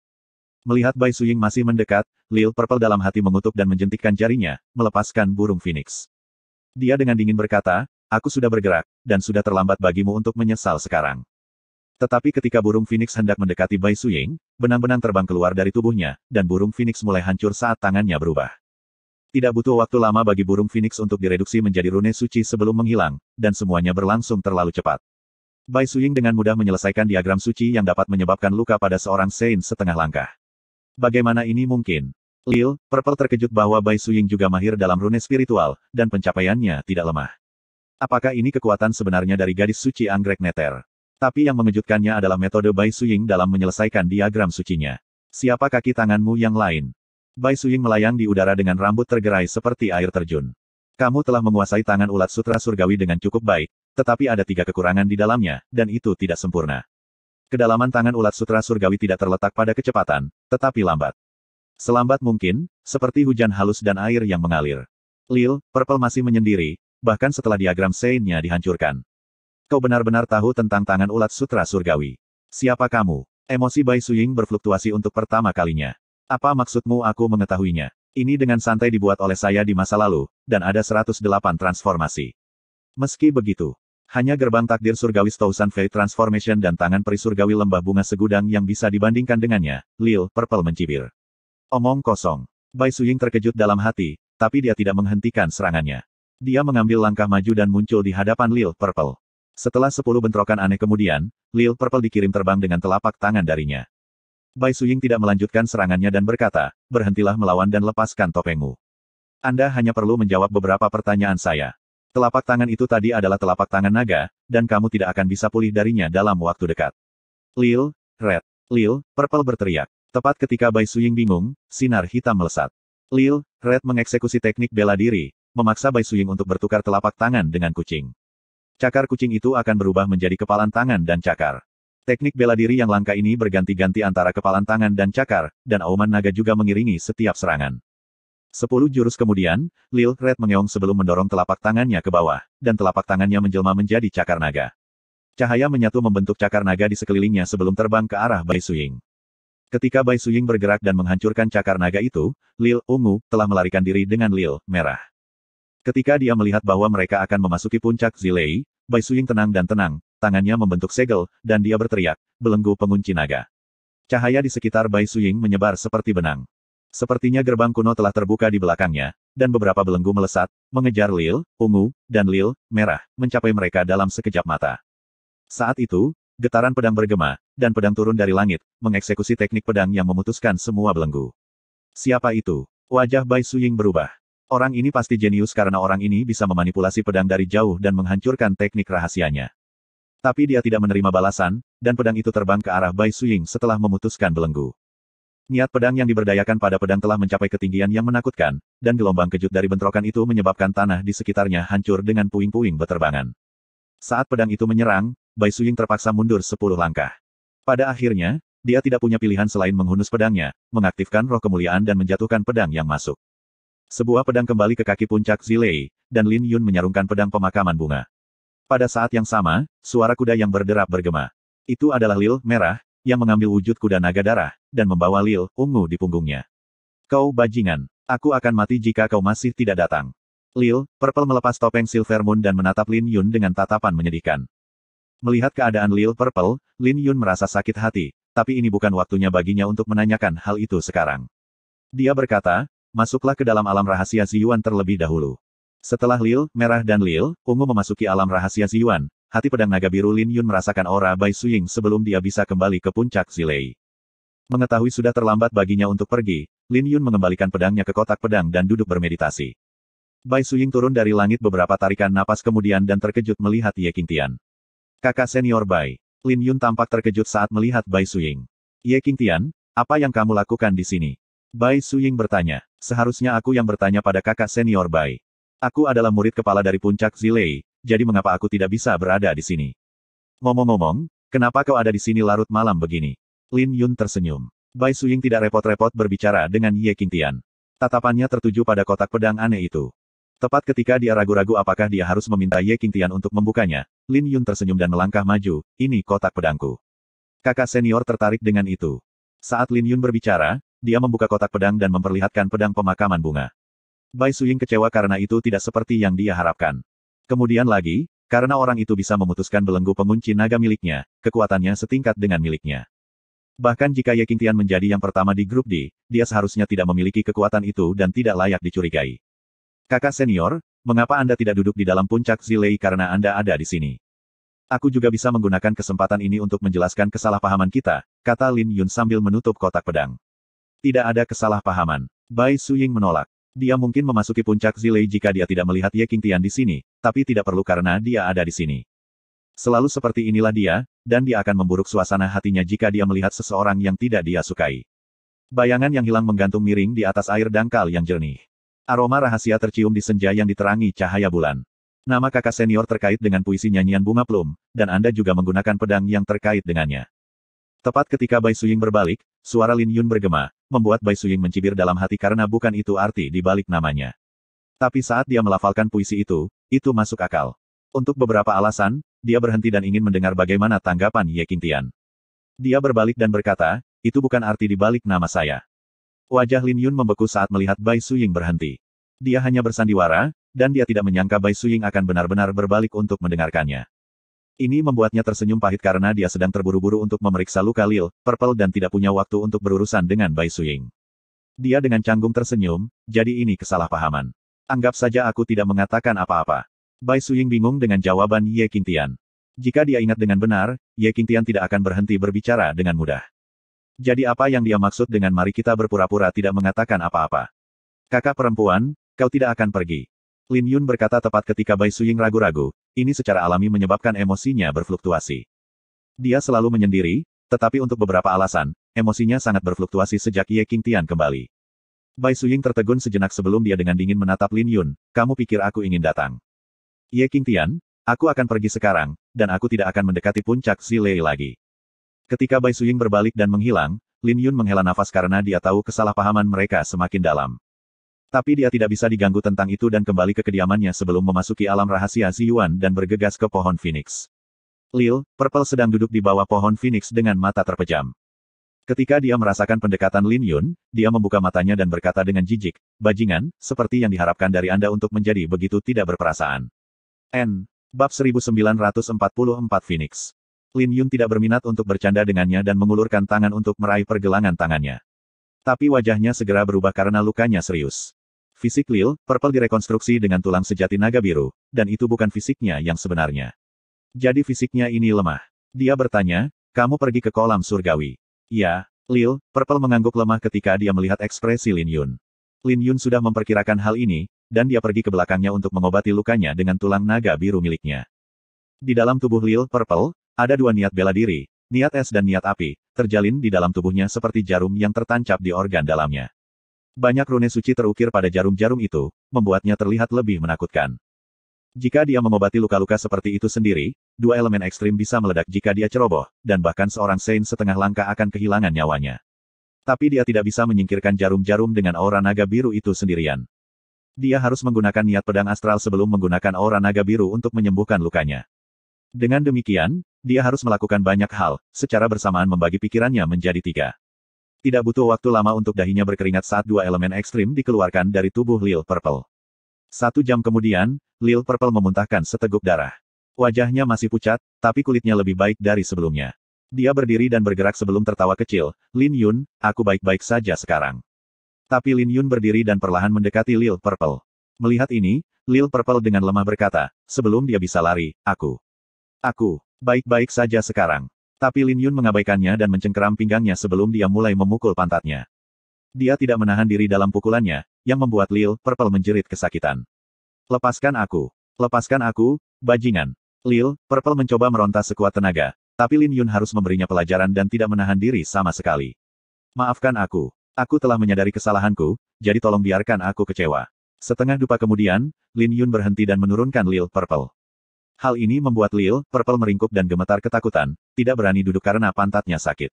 S1: Melihat Bai Suying masih mendekat, Lil Purple dalam hati mengutuk dan menjentikkan jarinya, melepaskan burung phoenix. Dia dengan dingin berkata, aku sudah bergerak, dan sudah terlambat bagimu untuk menyesal sekarang. Tetapi ketika burung Phoenix hendak mendekati Bai Suying, benang-benang terbang keluar dari tubuhnya, dan burung Phoenix mulai hancur saat tangannya berubah. Tidak butuh waktu lama bagi burung Phoenix untuk direduksi menjadi rune suci sebelum menghilang, dan semuanya berlangsung terlalu cepat. Bai Suying dengan mudah menyelesaikan diagram suci yang dapat menyebabkan luka pada seorang Saint setengah langkah. Bagaimana ini mungkin? Lil, Purple terkejut bahwa Bai Suying juga mahir dalam rune spiritual, dan pencapaiannya tidak lemah. Apakah ini kekuatan sebenarnya dari gadis suci Anggrek Neter? Tapi yang mengejutkannya adalah metode Bai Suying dalam menyelesaikan diagram sucinya. Siapa kaki tanganmu yang lain? Bai Suying melayang di udara dengan rambut tergerai seperti air terjun. Kamu telah menguasai tangan ulat sutra surgawi dengan cukup baik, tetapi ada tiga kekurangan di dalamnya, dan itu tidak sempurna. Kedalaman tangan ulat sutra surgawi tidak terletak pada kecepatan, tetapi lambat. Selambat mungkin, seperti hujan halus dan air yang mengalir. Lil, Purple masih menyendiri, bahkan setelah diagram Sein-nya dihancurkan. Kau benar-benar tahu tentang tangan ulat sutra surgawi. Siapa kamu? Emosi Bai Suying berfluktuasi untuk pertama kalinya. Apa maksudmu aku mengetahuinya? Ini dengan santai dibuat oleh saya di masa lalu, dan ada 108 transformasi. Meski begitu, hanya gerbang takdir surgawi Stousan Fei Transformation dan tangan peri surgawi lembah bunga segudang yang bisa dibandingkan dengannya, Lil, Purple mencibir. Omong kosong. Bai Suying terkejut dalam hati, tapi dia tidak menghentikan serangannya. Dia mengambil langkah maju dan muncul di hadapan Lil Purple. Setelah sepuluh bentrokan aneh kemudian, Lil Purple dikirim terbang dengan telapak tangan darinya. Bai Suying tidak melanjutkan serangannya dan berkata, berhentilah melawan dan lepaskan topengmu. Anda hanya perlu menjawab beberapa pertanyaan saya. Telapak tangan itu tadi adalah telapak tangan naga, dan kamu tidak akan bisa pulih darinya dalam waktu dekat. Lil, Red, Lil, Purple berteriak. Tepat ketika Bai Suying bingung, sinar hitam melesat. Lil, Red mengeksekusi teknik bela diri, memaksa Bai Suying untuk bertukar telapak tangan dengan kucing. Cakar kucing itu akan berubah menjadi kepalan tangan dan cakar. Teknik bela diri yang langka ini berganti-ganti antara kepalan tangan dan cakar, dan auman naga juga mengiringi setiap serangan. Sepuluh jurus kemudian, Lil Red mengeong sebelum mendorong telapak tangannya ke bawah, dan telapak tangannya menjelma menjadi cakar naga. Cahaya menyatu membentuk cakar naga di sekelilingnya sebelum terbang ke arah Bai Suying. Ketika Bai Suying bergerak dan menghancurkan cakar naga itu, Lil Ungu telah melarikan diri dengan Lil Merah. Ketika dia melihat bahwa mereka akan memasuki puncak Zilei, Bai Suying tenang dan tenang, tangannya membentuk segel, dan dia berteriak, belenggu pengunci naga. Cahaya di sekitar Bai Suying menyebar seperti benang. Sepertinya gerbang kuno telah terbuka di belakangnya, dan beberapa belenggu melesat, mengejar Lil, Ungu, dan Lil, Merah, mencapai mereka dalam sekejap mata. Saat itu, getaran pedang bergema, dan pedang turun dari langit, mengeksekusi teknik pedang yang memutuskan semua belenggu. Siapa itu? Wajah Bai Suying berubah. Orang ini pasti jenius karena orang ini bisa memanipulasi pedang dari jauh dan menghancurkan teknik rahasianya. Tapi dia tidak menerima balasan, dan pedang itu terbang ke arah Bai Suying setelah memutuskan belenggu. Niat pedang yang diberdayakan pada pedang telah mencapai ketinggian yang menakutkan, dan gelombang kejut dari bentrokan itu menyebabkan tanah di sekitarnya hancur dengan puing-puing beterbangan. Saat pedang itu menyerang, Bai Suying terpaksa mundur sepuluh langkah. Pada akhirnya, dia tidak punya pilihan selain menghunus pedangnya, mengaktifkan roh kemuliaan dan menjatuhkan pedang yang masuk. Sebuah pedang kembali ke kaki puncak Zilei, dan Lin Yun menyarungkan pedang pemakaman bunga. Pada saat yang sama, suara kuda yang berderap bergema. Itu adalah Lil, merah, yang mengambil wujud kuda naga darah, dan membawa Lil, ungu di punggungnya. Kau bajingan, aku akan mati jika kau masih tidak datang. Lil, Purple melepas topeng Silver Moon dan menatap Lin Yun dengan tatapan menyedihkan. Melihat keadaan Lil Purple, Lin Yun merasa sakit hati, tapi ini bukan waktunya baginya untuk menanyakan hal itu sekarang. Dia berkata, masuklah ke dalam alam rahasia Ziyuan terlebih dahulu. Setelah Lil, Merah dan Lil, Ungu memasuki alam rahasia Ziyuan, hati pedang naga biru Lin Yun merasakan aura Bai Suying sebelum dia bisa kembali ke puncak Zilei. Mengetahui sudah terlambat baginya untuk pergi, Lin Yun mengembalikan pedangnya ke kotak pedang dan duduk bermeditasi. Bai Suying turun dari langit beberapa tarikan napas kemudian dan terkejut melihat Ye Qingtian. Kakak senior Bai. Lin Yun tampak terkejut saat melihat Bai Suying. Ye King Tian, apa yang kamu lakukan di sini? Bai Suying bertanya. Seharusnya aku yang bertanya pada kakak senior Bai. Aku adalah murid kepala dari puncak Zilei, jadi mengapa aku tidak bisa berada di sini? Ngomong-ngomong, kenapa kau ada di sini larut malam begini? Lin Yun tersenyum. Bai Suying tidak repot-repot berbicara dengan Ye King Tian. Tatapannya tertuju pada kotak pedang aneh itu. Tepat ketika dia ragu-ragu apakah dia harus meminta Ye Qingtian untuk membukanya, Lin Yun tersenyum dan melangkah maju, ini kotak pedangku. Kakak senior tertarik dengan itu. Saat Lin Yun berbicara, dia membuka kotak pedang dan memperlihatkan pedang pemakaman bunga. Bai Suying kecewa karena itu tidak seperti yang dia harapkan. Kemudian lagi, karena orang itu bisa memutuskan belenggu pengunci naga miliknya, kekuatannya setingkat dengan miliknya. Bahkan jika Ye Qingtian menjadi yang pertama di grup D, dia seharusnya tidak memiliki kekuatan itu dan tidak layak dicurigai. Kakak senior, mengapa Anda tidak duduk di dalam puncak Zilei karena Anda ada di sini? Aku juga bisa menggunakan kesempatan ini untuk menjelaskan kesalahpahaman kita, kata Lin Yun sambil menutup kotak pedang. Tidak ada kesalahpahaman. Bai Suying menolak. Dia mungkin memasuki puncak Zilei jika dia tidak melihat Ye Tian di sini, tapi tidak perlu karena dia ada di sini. Selalu seperti inilah dia, dan dia akan memburuk suasana hatinya jika dia melihat seseorang yang tidak dia sukai. Bayangan yang hilang menggantung miring di atas air dangkal yang jernih. Aroma rahasia tercium di senja yang diterangi cahaya bulan. Nama kakak senior terkait dengan puisi nyanyian bunga plum, dan Anda juga menggunakan pedang yang terkait dengannya. Tepat ketika Bai Suying berbalik, suara Lin Yun bergema, membuat Bai Suying mencibir dalam hati karena bukan itu arti di balik namanya. Tapi saat dia melafalkan puisi itu, itu masuk akal. Untuk beberapa alasan, dia berhenti dan ingin mendengar bagaimana tanggapan Ye Qingtian. Dia berbalik dan berkata, itu bukan arti di balik nama saya. Wajah Lin Yun membeku saat melihat Bai Su Ying berhenti. Dia hanya bersandiwara, dan dia tidak menyangka Bai Su Ying akan benar-benar berbalik untuk mendengarkannya. Ini membuatnya tersenyum pahit karena dia sedang terburu-buru untuk memeriksa luka Lil, Purple dan tidak punya waktu untuk berurusan dengan Bai Su Ying. Dia dengan canggung tersenyum, jadi ini kesalahpahaman. Anggap saja aku tidak mengatakan apa-apa. Bai Su Ying bingung dengan jawaban Ye Qingtian. Jika dia ingat dengan benar, Ye Qingtian tidak akan berhenti berbicara dengan mudah. Jadi apa yang dia maksud dengan mari kita berpura-pura tidak mengatakan apa-apa? Kakak perempuan, kau tidak akan pergi. Lin Yun berkata tepat ketika Bai Suying ragu-ragu, ini secara alami menyebabkan emosinya berfluktuasi. Dia selalu menyendiri, tetapi untuk beberapa alasan, emosinya sangat berfluktuasi sejak Ye King Tian kembali. Bai Suying tertegun sejenak sebelum dia dengan dingin menatap Lin Yun, kamu pikir aku ingin datang. Ye King Tian, aku akan pergi sekarang, dan aku tidak akan mendekati puncak Si Lei lagi. Ketika Bai Suying berbalik dan menghilang, Lin Yun menghela nafas karena dia tahu kesalahpahaman mereka semakin dalam. Tapi dia tidak bisa diganggu tentang itu dan kembali ke kediamannya sebelum memasuki alam rahasia Ziyuan dan bergegas ke pohon Phoenix. Lil, Purple sedang duduk di bawah pohon Phoenix dengan mata terpejam. Ketika dia merasakan pendekatan Lin Yun, dia membuka matanya dan berkata dengan jijik, Bajingan, seperti yang diharapkan dari Anda untuk menjadi begitu tidak berperasaan. N. Bab 1944 Phoenix Lin Yun tidak berminat untuk bercanda dengannya dan mengulurkan tangan untuk meraih pergelangan tangannya. Tapi wajahnya segera berubah karena lukanya serius. Fisik Lil, Purple direkonstruksi dengan tulang sejati naga biru, dan itu bukan fisiknya yang sebenarnya. Jadi fisiknya ini lemah. Dia bertanya, kamu pergi ke kolam surgawi. Ya, Lil, Purple mengangguk lemah ketika dia melihat ekspresi Lin Yun. Lin Yun sudah memperkirakan hal ini, dan dia pergi ke belakangnya untuk mengobati lukanya dengan tulang naga biru miliknya. Di dalam tubuh Lil Purple, ada dua niat bela diri, niat es dan niat api, terjalin di dalam tubuhnya seperti jarum yang tertancap di organ dalamnya. Banyak rune suci terukir pada jarum-jarum itu, membuatnya terlihat lebih menakutkan. Jika dia mengobati luka-luka seperti itu sendiri, dua elemen ekstrim bisa meledak jika dia ceroboh, dan bahkan seorang Saint setengah langkah akan kehilangan nyawanya. Tapi dia tidak bisa menyingkirkan jarum-jarum dengan aura naga biru itu sendirian. Dia harus menggunakan niat pedang astral sebelum menggunakan aura naga biru untuk menyembuhkan lukanya. Dengan demikian, dia harus melakukan banyak hal, secara bersamaan membagi pikirannya menjadi tiga. Tidak butuh waktu lama untuk dahinya berkeringat saat dua elemen ekstrim dikeluarkan dari tubuh Lil Purple. Satu jam kemudian, Lil Purple memuntahkan seteguk darah. Wajahnya masih pucat, tapi kulitnya lebih baik dari sebelumnya. Dia berdiri dan bergerak sebelum tertawa kecil, Lin Yun, aku baik-baik saja sekarang. Tapi Lin Yun berdiri dan perlahan mendekati Lil Purple. Melihat ini, Lil Purple dengan lemah berkata, sebelum dia bisa lari, aku. Aku. Baik-baik saja sekarang. Tapi Lin Yun mengabaikannya dan mencengkeram pinggangnya sebelum dia mulai memukul pantatnya. Dia tidak menahan diri dalam pukulannya, yang membuat Lil Purple menjerit kesakitan. Lepaskan aku. Lepaskan aku, bajingan. Lil Purple mencoba meronta sekuat tenaga, tapi Lin Yun harus memberinya pelajaran dan tidak menahan diri sama sekali. Maafkan aku. Aku telah menyadari kesalahanku, jadi tolong biarkan aku kecewa. Setengah dupa kemudian, Lin Yun berhenti dan menurunkan Lil Purple. Hal ini membuat Lil, Purple meringkuk dan gemetar ketakutan, tidak berani duduk karena pantatnya sakit.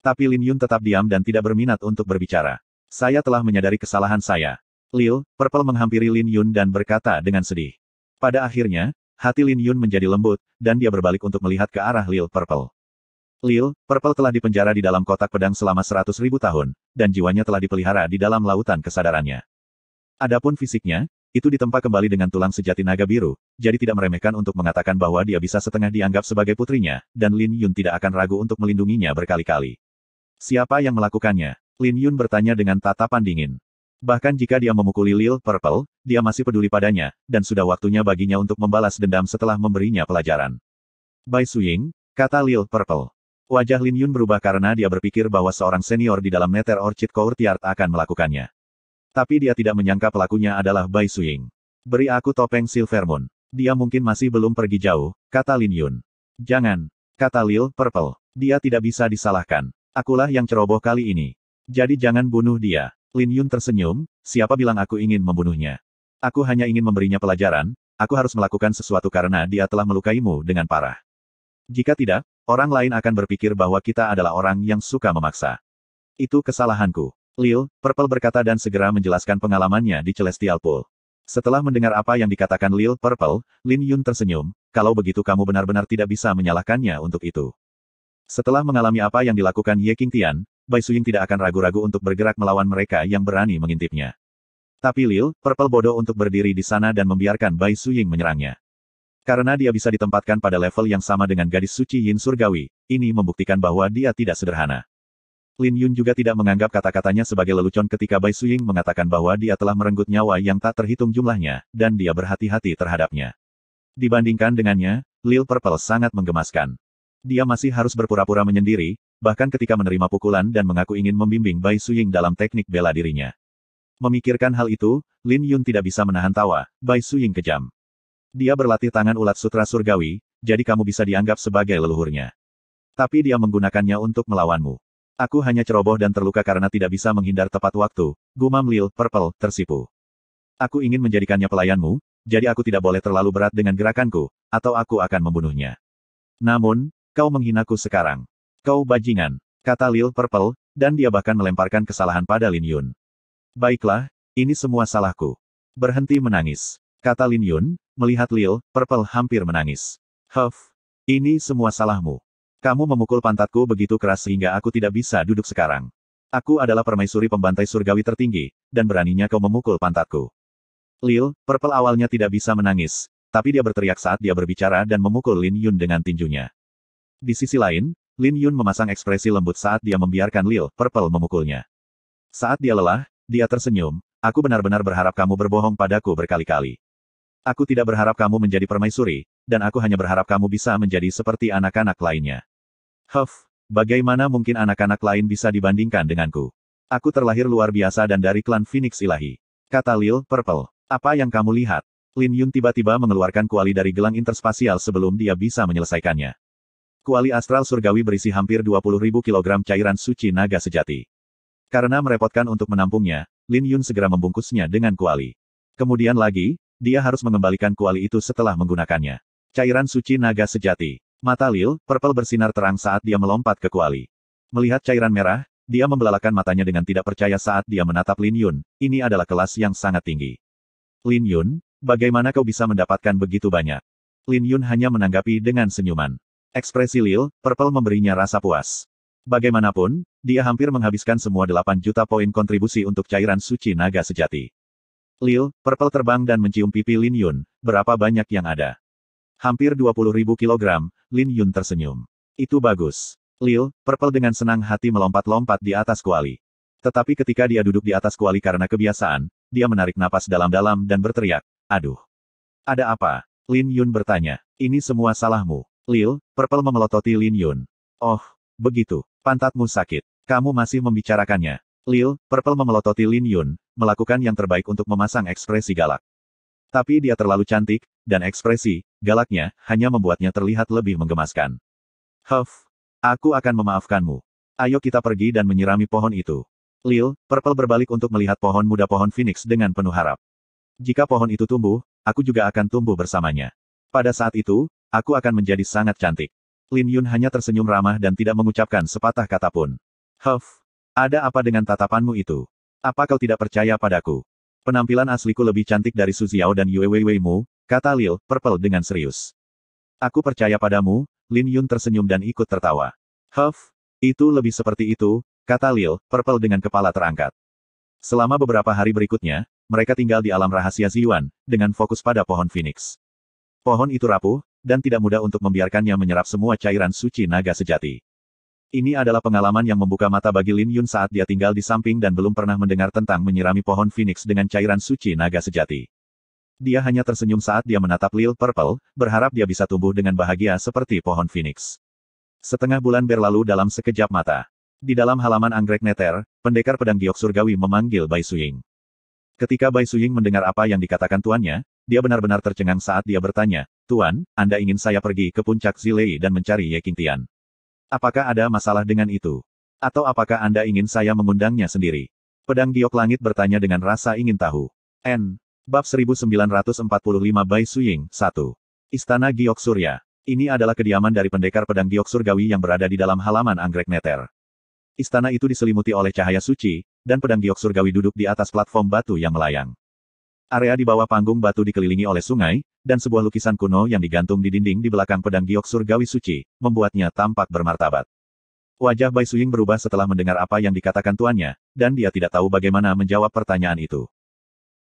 S1: Tapi Lin Yun tetap diam dan tidak berminat untuk berbicara. Saya telah menyadari kesalahan saya. Lil, Purple menghampiri Lin Yun dan berkata dengan sedih. Pada akhirnya, hati Lin Yun menjadi lembut, dan dia berbalik untuk melihat ke arah Lil Purple. Lil, Purple telah dipenjara di dalam kotak pedang selama seratus ribu tahun, dan jiwanya telah dipelihara di dalam lautan kesadarannya. Adapun fisiknya, itu ditempa kembali dengan tulang sejati naga biru, jadi tidak meremehkan untuk mengatakan bahwa dia bisa setengah dianggap sebagai putrinya, dan Lin Yun tidak akan ragu untuk melindunginya berkali-kali. Siapa yang melakukannya? Lin Yun bertanya dengan tatapan dingin. Bahkan jika dia memukuli Lil Purple, dia masih peduli padanya, dan sudah waktunya baginya untuk membalas dendam setelah memberinya pelajaran. Bai Suying, kata Lil Purple. Wajah Lin Yun berubah karena dia berpikir bahwa seorang senior di dalam Nether Orchid Courtyard akan melakukannya. Tapi dia tidak menyangka pelakunya adalah Bai Suying. Beri aku topeng Silver Moon. Dia mungkin masih belum pergi jauh, kata Lin Yun. Jangan, kata Lil Purple. Dia tidak bisa disalahkan. Akulah yang ceroboh kali ini. Jadi jangan bunuh dia. Lin Yun tersenyum, siapa bilang aku ingin membunuhnya? Aku hanya ingin memberinya pelajaran, aku harus melakukan sesuatu karena dia telah melukaimu dengan parah. Jika tidak, orang lain akan berpikir bahwa kita adalah orang yang suka memaksa. Itu kesalahanku. Lil Purple berkata dan segera menjelaskan pengalamannya di Celestial Pool. Setelah mendengar apa yang dikatakan Lil Purple, Lin Yun tersenyum, kalau begitu kamu benar-benar tidak bisa menyalahkannya untuk itu. Setelah mengalami apa yang dilakukan Ye King Tian, Bai Suying tidak akan ragu-ragu untuk bergerak melawan mereka yang berani mengintipnya. Tapi Lil, Purple bodoh untuk berdiri di sana dan membiarkan Bai Suying menyerangnya. Karena dia bisa ditempatkan pada level yang sama dengan gadis suci Yin Surgawi, ini membuktikan bahwa dia tidak sederhana. Lin Yun juga tidak menganggap kata-katanya sebagai lelucon ketika Bai Suying mengatakan bahwa dia telah merenggut nyawa yang tak terhitung jumlahnya, dan dia berhati-hati terhadapnya. Dibandingkan dengannya, Lil Purple sangat menggemaskan. Dia masih harus berpura-pura menyendiri, bahkan ketika menerima pukulan dan mengaku ingin membimbing Bai Suying dalam teknik bela dirinya. Memikirkan hal itu, Lin Yun tidak bisa menahan tawa, Bai Suying kejam. Dia berlatih tangan ulat sutra surgawi, jadi kamu bisa dianggap sebagai leluhurnya. Tapi dia menggunakannya untuk melawanmu. Aku hanya ceroboh dan terluka karena tidak bisa menghindar tepat waktu, gumam Lil, Purple, tersipu. Aku ingin menjadikannya pelayanmu, jadi aku tidak boleh terlalu berat dengan gerakanku, atau aku akan membunuhnya. Namun, kau menghinaku sekarang. Kau bajingan, kata Lil Purple, dan dia bahkan melemparkan kesalahan pada Lin Yun. Baiklah, ini semua salahku. Berhenti menangis, kata Lin Yun, melihat Lil, Purple hampir menangis. Huff, ini semua salahmu. Kamu memukul pantatku begitu keras sehingga aku tidak bisa duduk sekarang. Aku adalah permaisuri pembantai surgawi tertinggi, dan beraninya kau memukul pantatku. Lil, Purple awalnya tidak bisa menangis, tapi dia berteriak saat dia berbicara dan memukul Lin Yun dengan tinjunya. Di sisi lain, Lin Yun memasang ekspresi lembut saat dia membiarkan Lil, Purple memukulnya. Saat dia lelah, dia tersenyum, aku benar-benar berharap kamu berbohong padaku berkali-kali. Aku tidak berharap kamu menjadi permaisuri, dan aku hanya berharap kamu bisa menjadi seperti anak-anak lainnya. Huff, bagaimana mungkin anak-anak lain bisa dibandingkan denganku? Aku terlahir luar biasa dan dari klan Phoenix Ilahi. Kata Lil, Purple. Apa yang kamu lihat? Lin Yun tiba-tiba mengeluarkan kuali dari gelang interspasial sebelum dia bisa menyelesaikannya. Kuali astral surgawi berisi hampir ribu kilogram cairan suci naga sejati. Karena merepotkan untuk menampungnya, Lin Yun segera membungkusnya dengan kuali. Kemudian lagi, dia harus mengembalikan kuali itu setelah menggunakannya. Cairan suci naga sejati. Mata Lil, purple bersinar terang saat dia melompat ke kuali. Melihat cairan merah, dia membelalakan matanya dengan tidak percaya saat dia menatap Lin Yun, ini adalah kelas yang sangat tinggi. Lin Yun, bagaimana kau bisa mendapatkan begitu banyak? Lin Yun hanya menanggapi dengan senyuman. Ekspresi Lil, purple memberinya rasa puas. Bagaimanapun, dia hampir menghabiskan semua 8 juta poin kontribusi untuk cairan suci naga sejati. Lil, Purple terbang dan mencium pipi Lin Yun, berapa banyak yang ada. Hampir ribu kilogram, Lin Yun tersenyum. Itu bagus. Lil, Purple dengan senang hati melompat-lompat di atas kuali. Tetapi ketika dia duduk di atas kuali karena kebiasaan, dia menarik napas dalam-dalam dan berteriak, Aduh! Ada apa? Lin Yun bertanya. Ini semua salahmu. Lil, Purple memelototi Lin Yun. Oh, begitu. Pantatmu sakit. Kamu masih membicarakannya. Lil, Purple memelototi Lin Yun, melakukan yang terbaik untuk memasang ekspresi galak. Tapi dia terlalu cantik, dan ekspresi, galaknya, hanya membuatnya terlihat lebih menggemaskan. Huff, aku akan memaafkanmu. Ayo kita pergi dan menyirami pohon itu. Lil, Purple berbalik untuk melihat pohon muda pohon Phoenix dengan penuh harap. Jika pohon itu tumbuh, aku juga akan tumbuh bersamanya. Pada saat itu, aku akan menjadi sangat cantik. Lin Yun hanya tersenyum ramah dan tidak mengucapkan sepatah kata pun. Huff, ada apa dengan tatapanmu itu? Apa kau tidak percaya padaku? Penampilan asliku lebih cantik dari Suziao dan Yue Wei mu kata Lil, Purple dengan serius. Aku percaya padamu, Lin Yun tersenyum dan ikut tertawa. Huff, itu lebih seperti itu, kata Lil, Purple dengan kepala terangkat. Selama beberapa hari berikutnya, mereka tinggal di alam rahasia Ziyuan, dengan fokus pada pohon Phoenix. Pohon itu rapuh, dan tidak mudah untuk membiarkannya menyerap semua cairan suci naga sejati. Ini adalah pengalaman yang membuka mata bagi Lin Yun saat dia tinggal di samping dan belum pernah mendengar tentang menyirami pohon Phoenix dengan cairan suci naga sejati. Dia hanya tersenyum saat dia menatap Lil Purple, berharap dia bisa tumbuh dengan bahagia seperti pohon Phoenix. Setengah bulan berlalu dalam sekejap mata. Di dalam halaman anggrek neter, pendekar pedang giok surgawi memanggil Bai Suying. Ketika Bai Suying mendengar apa yang dikatakan tuannya, dia benar-benar tercengang saat dia bertanya, Tuan, Anda ingin saya pergi ke puncak Zilei dan mencari Ye Qingtian. Apakah ada masalah dengan itu? Atau apakah Anda ingin saya mengundangnya sendiri? Pedang Giok Langit bertanya dengan rasa ingin tahu. N. Bab 1945 Bai Suying, 1. Istana Giok Surya. Ini adalah kediaman dari pendekar pedang Giok Surgawi yang berada di dalam halaman Anggrek Neter. Istana itu diselimuti oleh cahaya suci, dan pedang Giok Surgawi duduk di atas platform batu yang melayang. Area di bawah panggung batu dikelilingi oleh sungai, dan sebuah lukisan kuno yang digantung di dinding di belakang pedang giok surgawi suci, membuatnya tampak bermartabat. Wajah Bai Suying berubah setelah mendengar apa yang dikatakan tuannya, dan dia tidak tahu bagaimana menjawab pertanyaan itu.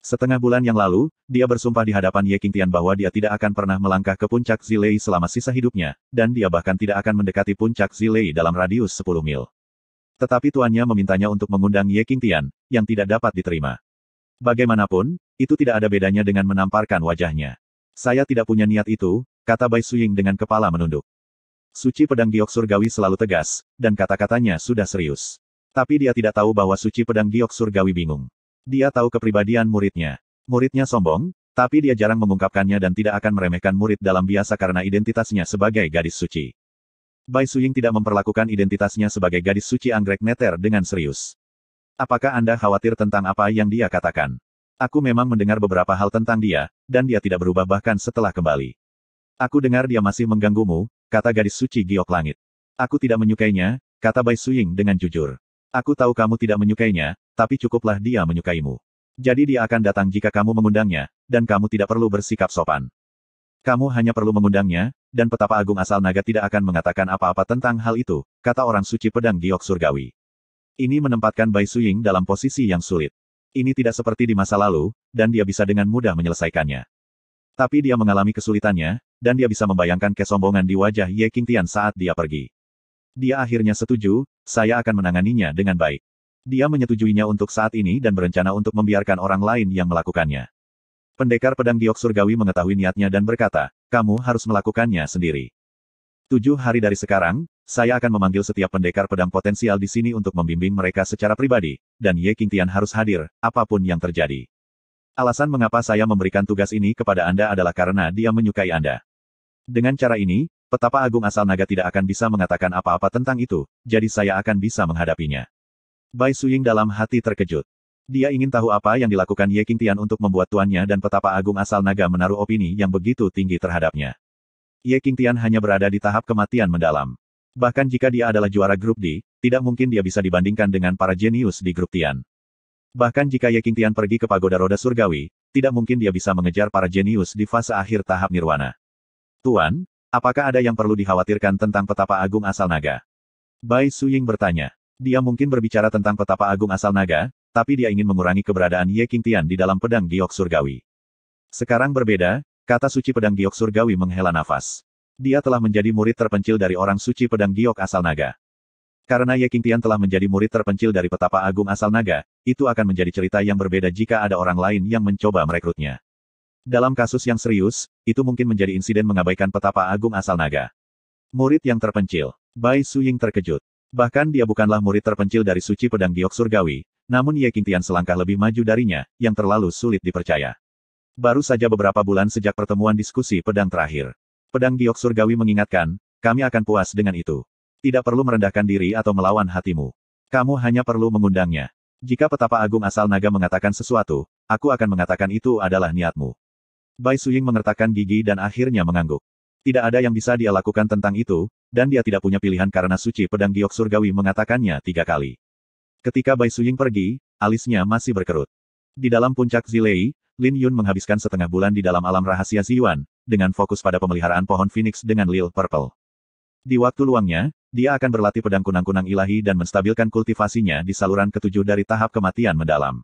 S1: Setengah bulan yang lalu, dia bersumpah di hadapan Ye Tian bahwa dia tidak akan pernah melangkah ke puncak Zilei selama sisa hidupnya, dan dia bahkan tidak akan mendekati puncak Zilei dalam radius 10 mil. Tetapi tuannya memintanya untuk mengundang Ye Tian, yang tidak dapat diterima. Bagaimanapun, itu tidak ada bedanya dengan menamparkan wajahnya. Saya tidak punya niat itu, kata Bai Suying dengan kepala menunduk. Suci pedang giok surgawi selalu tegas, dan kata-katanya sudah serius. Tapi dia tidak tahu bahwa suci pedang giok surgawi bingung. Dia tahu kepribadian muridnya. Muridnya sombong, tapi dia jarang mengungkapkannya dan tidak akan meremehkan murid dalam biasa karena identitasnya sebagai gadis suci. Bai Suying tidak memperlakukan identitasnya sebagai gadis suci anggrek neter dengan serius. Apakah Anda khawatir tentang apa yang dia katakan? Aku memang mendengar beberapa hal tentang dia, dan dia tidak berubah bahkan setelah kembali. Aku dengar dia masih mengganggumu, kata gadis suci giok langit. Aku tidak menyukainya, kata Bai Suying dengan jujur. Aku tahu kamu tidak menyukainya, tapi cukuplah dia menyukaimu. Jadi dia akan datang jika kamu mengundangnya, dan kamu tidak perlu bersikap sopan. Kamu hanya perlu mengundangnya, dan petapa agung asal naga tidak akan mengatakan apa-apa tentang hal itu, kata orang suci pedang giok surgawi. Ini menempatkan Bai Suying dalam posisi yang sulit. Ini tidak seperti di masa lalu, dan dia bisa dengan mudah menyelesaikannya. Tapi dia mengalami kesulitannya, dan dia bisa membayangkan kesombongan di wajah Ye Qingtian saat dia pergi. Dia akhirnya setuju, saya akan menanganinya dengan baik. Dia menyetujuinya untuk saat ini dan berencana untuk membiarkan orang lain yang melakukannya. Pendekar pedang giok surgawi mengetahui niatnya dan berkata, kamu harus melakukannya sendiri. Tujuh hari dari sekarang, saya akan memanggil setiap pendekar pedang potensial di sini untuk membimbing mereka secara pribadi, dan Ye King Tian harus hadir, apapun yang terjadi. Alasan mengapa saya memberikan tugas ini kepada Anda adalah karena dia menyukai Anda. Dengan cara ini, petapa agung asal naga tidak akan bisa mengatakan apa-apa tentang itu, jadi saya akan bisa menghadapinya. Bai Suying dalam hati terkejut. Dia ingin tahu apa yang dilakukan Ye King Tian untuk membuat tuannya dan petapa agung asal naga menaruh opini yang begitu tinggi terhadapnya. Ye Qingtian hanya berada di tahap kematian mendalam. Bahkan jika dia adalah juara grup D, tidak mungkin dia bisa dibandingkan dengan para jenius di grup Tian. Bahkan jika Ye Qingtian pergi ke pagoda roda surgawi, tidak mungkin dia bisa mengejar para jenius di fase akhir tahap nirwana. Tuan, apakah ada yang perlu dikhawatirkan tentang petapa agung asal naga? Bai Su Ying bertanya. Dia mungkin berbicara tentang petapa agung asal naga, tapi dia ingin mengurangi keberadaan Ye Qingtian di dalam pedang giok surgawi. Sekarang berbeda, Kata suci pedang giok surgawi menghela nafas. Dia telah menjadi murid terpencil dari orang suci pedang giok asal naga. Karena Ye Qingtian telah menjadi murid terpencil dari petapa agung asal naga, itu akan menjadi cerita yang berbeda jika ada orang lain yang mencoba merekrutnya. Dalam kasus yang serius, itu mungkin menjadi insiden mengabaikan petapa agung asal naga. Murid yang terpencil. Bai Su Ying terkejut. Bahkan dia bukanlah murid terpencil dari suci pedang giok surgawi, namun Ye Qingtian selangkah lebih maju darinya, yang terlalu sulit dipercaya. Baru saja beberapa bulan sejak pertemuan diskusi pedang terakhir. Pedang giok surgawi mengingatkan, kami akan puas dengan itu. Tidak perlu merendahkan diri atau melawan hatimu. Kamu hanya perlu mengundangnya. Jika petapa agung asal naga mengatakan sesuatu, aku akan mengatakan itu adalah niatmu. Bai Suying mengertakkan gigi dan akhirnya mengangguk. Tidak ada yang bisa dia lakukan tentang itu, dan dia tidak punya pilihan karena suci pedang giok surgawi mengatakannya tiga kali. Ketika Bai Suying pergi, alisnya masih berkerut. Di dalam puncak Zilei, Lin Yun menghabiskan setengah bulan di dalam alam rahasia Ziyuan, dengan fokus pada pemeliharaan pohon Phoenix dengan Lil Purple. Di waktu luangnya, dia akan berlatih pedang kunang-kunang ilahi dan menstabilkan kultivasinya di saluran ketujuh dari tahap kematian mendalam.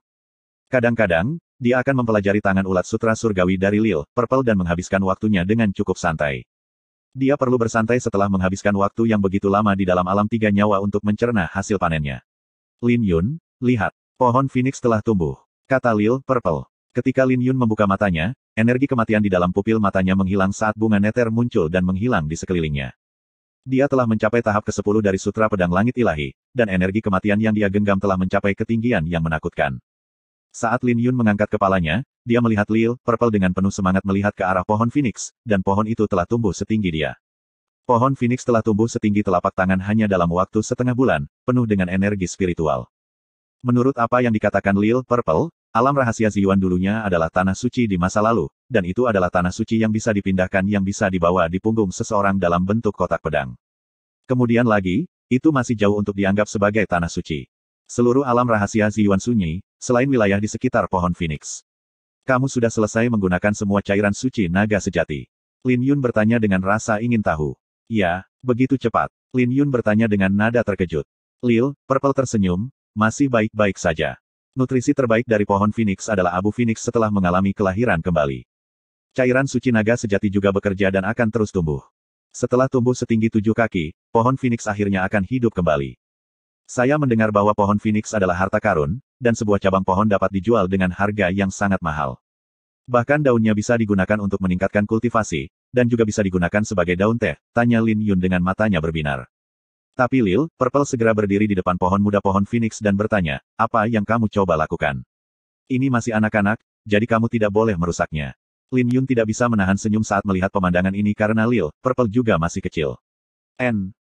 S1: Kadang-kadang, dia akan mempelajari tangan ulat sutra surgawi dari Lil, Purple dan menghabiskan waktunya dengan cukup santai. Dia perlu bersantai setelah menghabiskan waktu yang begitu lama di dalam alam tiga nyawa untuk mencerna hasil panennya. Lin Yun, lihat, pohon Phoenix telah tumbuh, kata Lil, Purple. Ketika Lin Yun membuka matanya, energi kematian di dalam pupil matanya menghilang saat bunga neter muncul dan menghilang di sekelilingnya. Dia telah mencapai tahap ke-10 dari Sutra Pedang Langit Ilahi, dan energi kematian yang dia genggam telah mencapai ketinggian yang menakutkan. Saat Lin Yun mengangkat kepalanya, dia melihat Lil, Purple dengan penuh semangat melihat ke arah pohon Phoenix, dan pohon itu telah tumbuh setinggi dia. Pohon Phoenix telah tumbuh setinggi telapak tangan hanya dalam waktu setengah bulan, penuh dengan energi spiritual. Menurut apa yang dikatakan Lil Purple, Alam rahasia Ziyuan dulunya adalah tanah suci di masa lalu, dan itu adalah tanah suci yang bisa dipindahkan yang bisa dibawa di punggung seseorang dalam bentuk kotak pedang. Kemudian lagi, itu masih jauh untuk dianggap sebagai tanah suci. Seluruh alam rahasia Ziyuan sunyi, selain wilayah di sekitar pohon Phoenix. Kamu sudah selesai menggunakan semua cairan suci naga sejati. Lin Yun bertanya dengan rasa ingin tahu. Ya, begitu cepat. Lin Yun bertanya dengan nada terkejut. Lil, Purple tersenyum, masih baik-baik saja. Nutrisi terbaik dari pohon Phoenix adalah abu Phoenix setelah mengalami kelahiran kembali. Cairan suci naga sejati juga bekerja dan akan terus tumbuh. Setelah tumbuh setinggi tujuh kaki, pohon Phoenix akhirnya akan hidup kembali. Saya mendengar bahwa pohon Phoenix adalah harta karun, dan sebuah cabang pohon dapat dijual dengan harga yang sangat mahal. Bahkan daunnya bisa digunakan untuk meningkatkan kultivasi, dan juga bisa digunakan sebagai daun teh, tanya Lin Yun dengan matanya berbinar. Tapi Lil, Purple segera berdiri di depan pohon muda pohon Phoenix dan bertanya, apa yang kamu coba lakukan? Ini masih anak-anak, jadi kamu tidak boleh merusaknya. Lin Yun tidak bisa menahan senyum saat melihat pemandangan ini karena Lil, Purple juga masih kecil. N.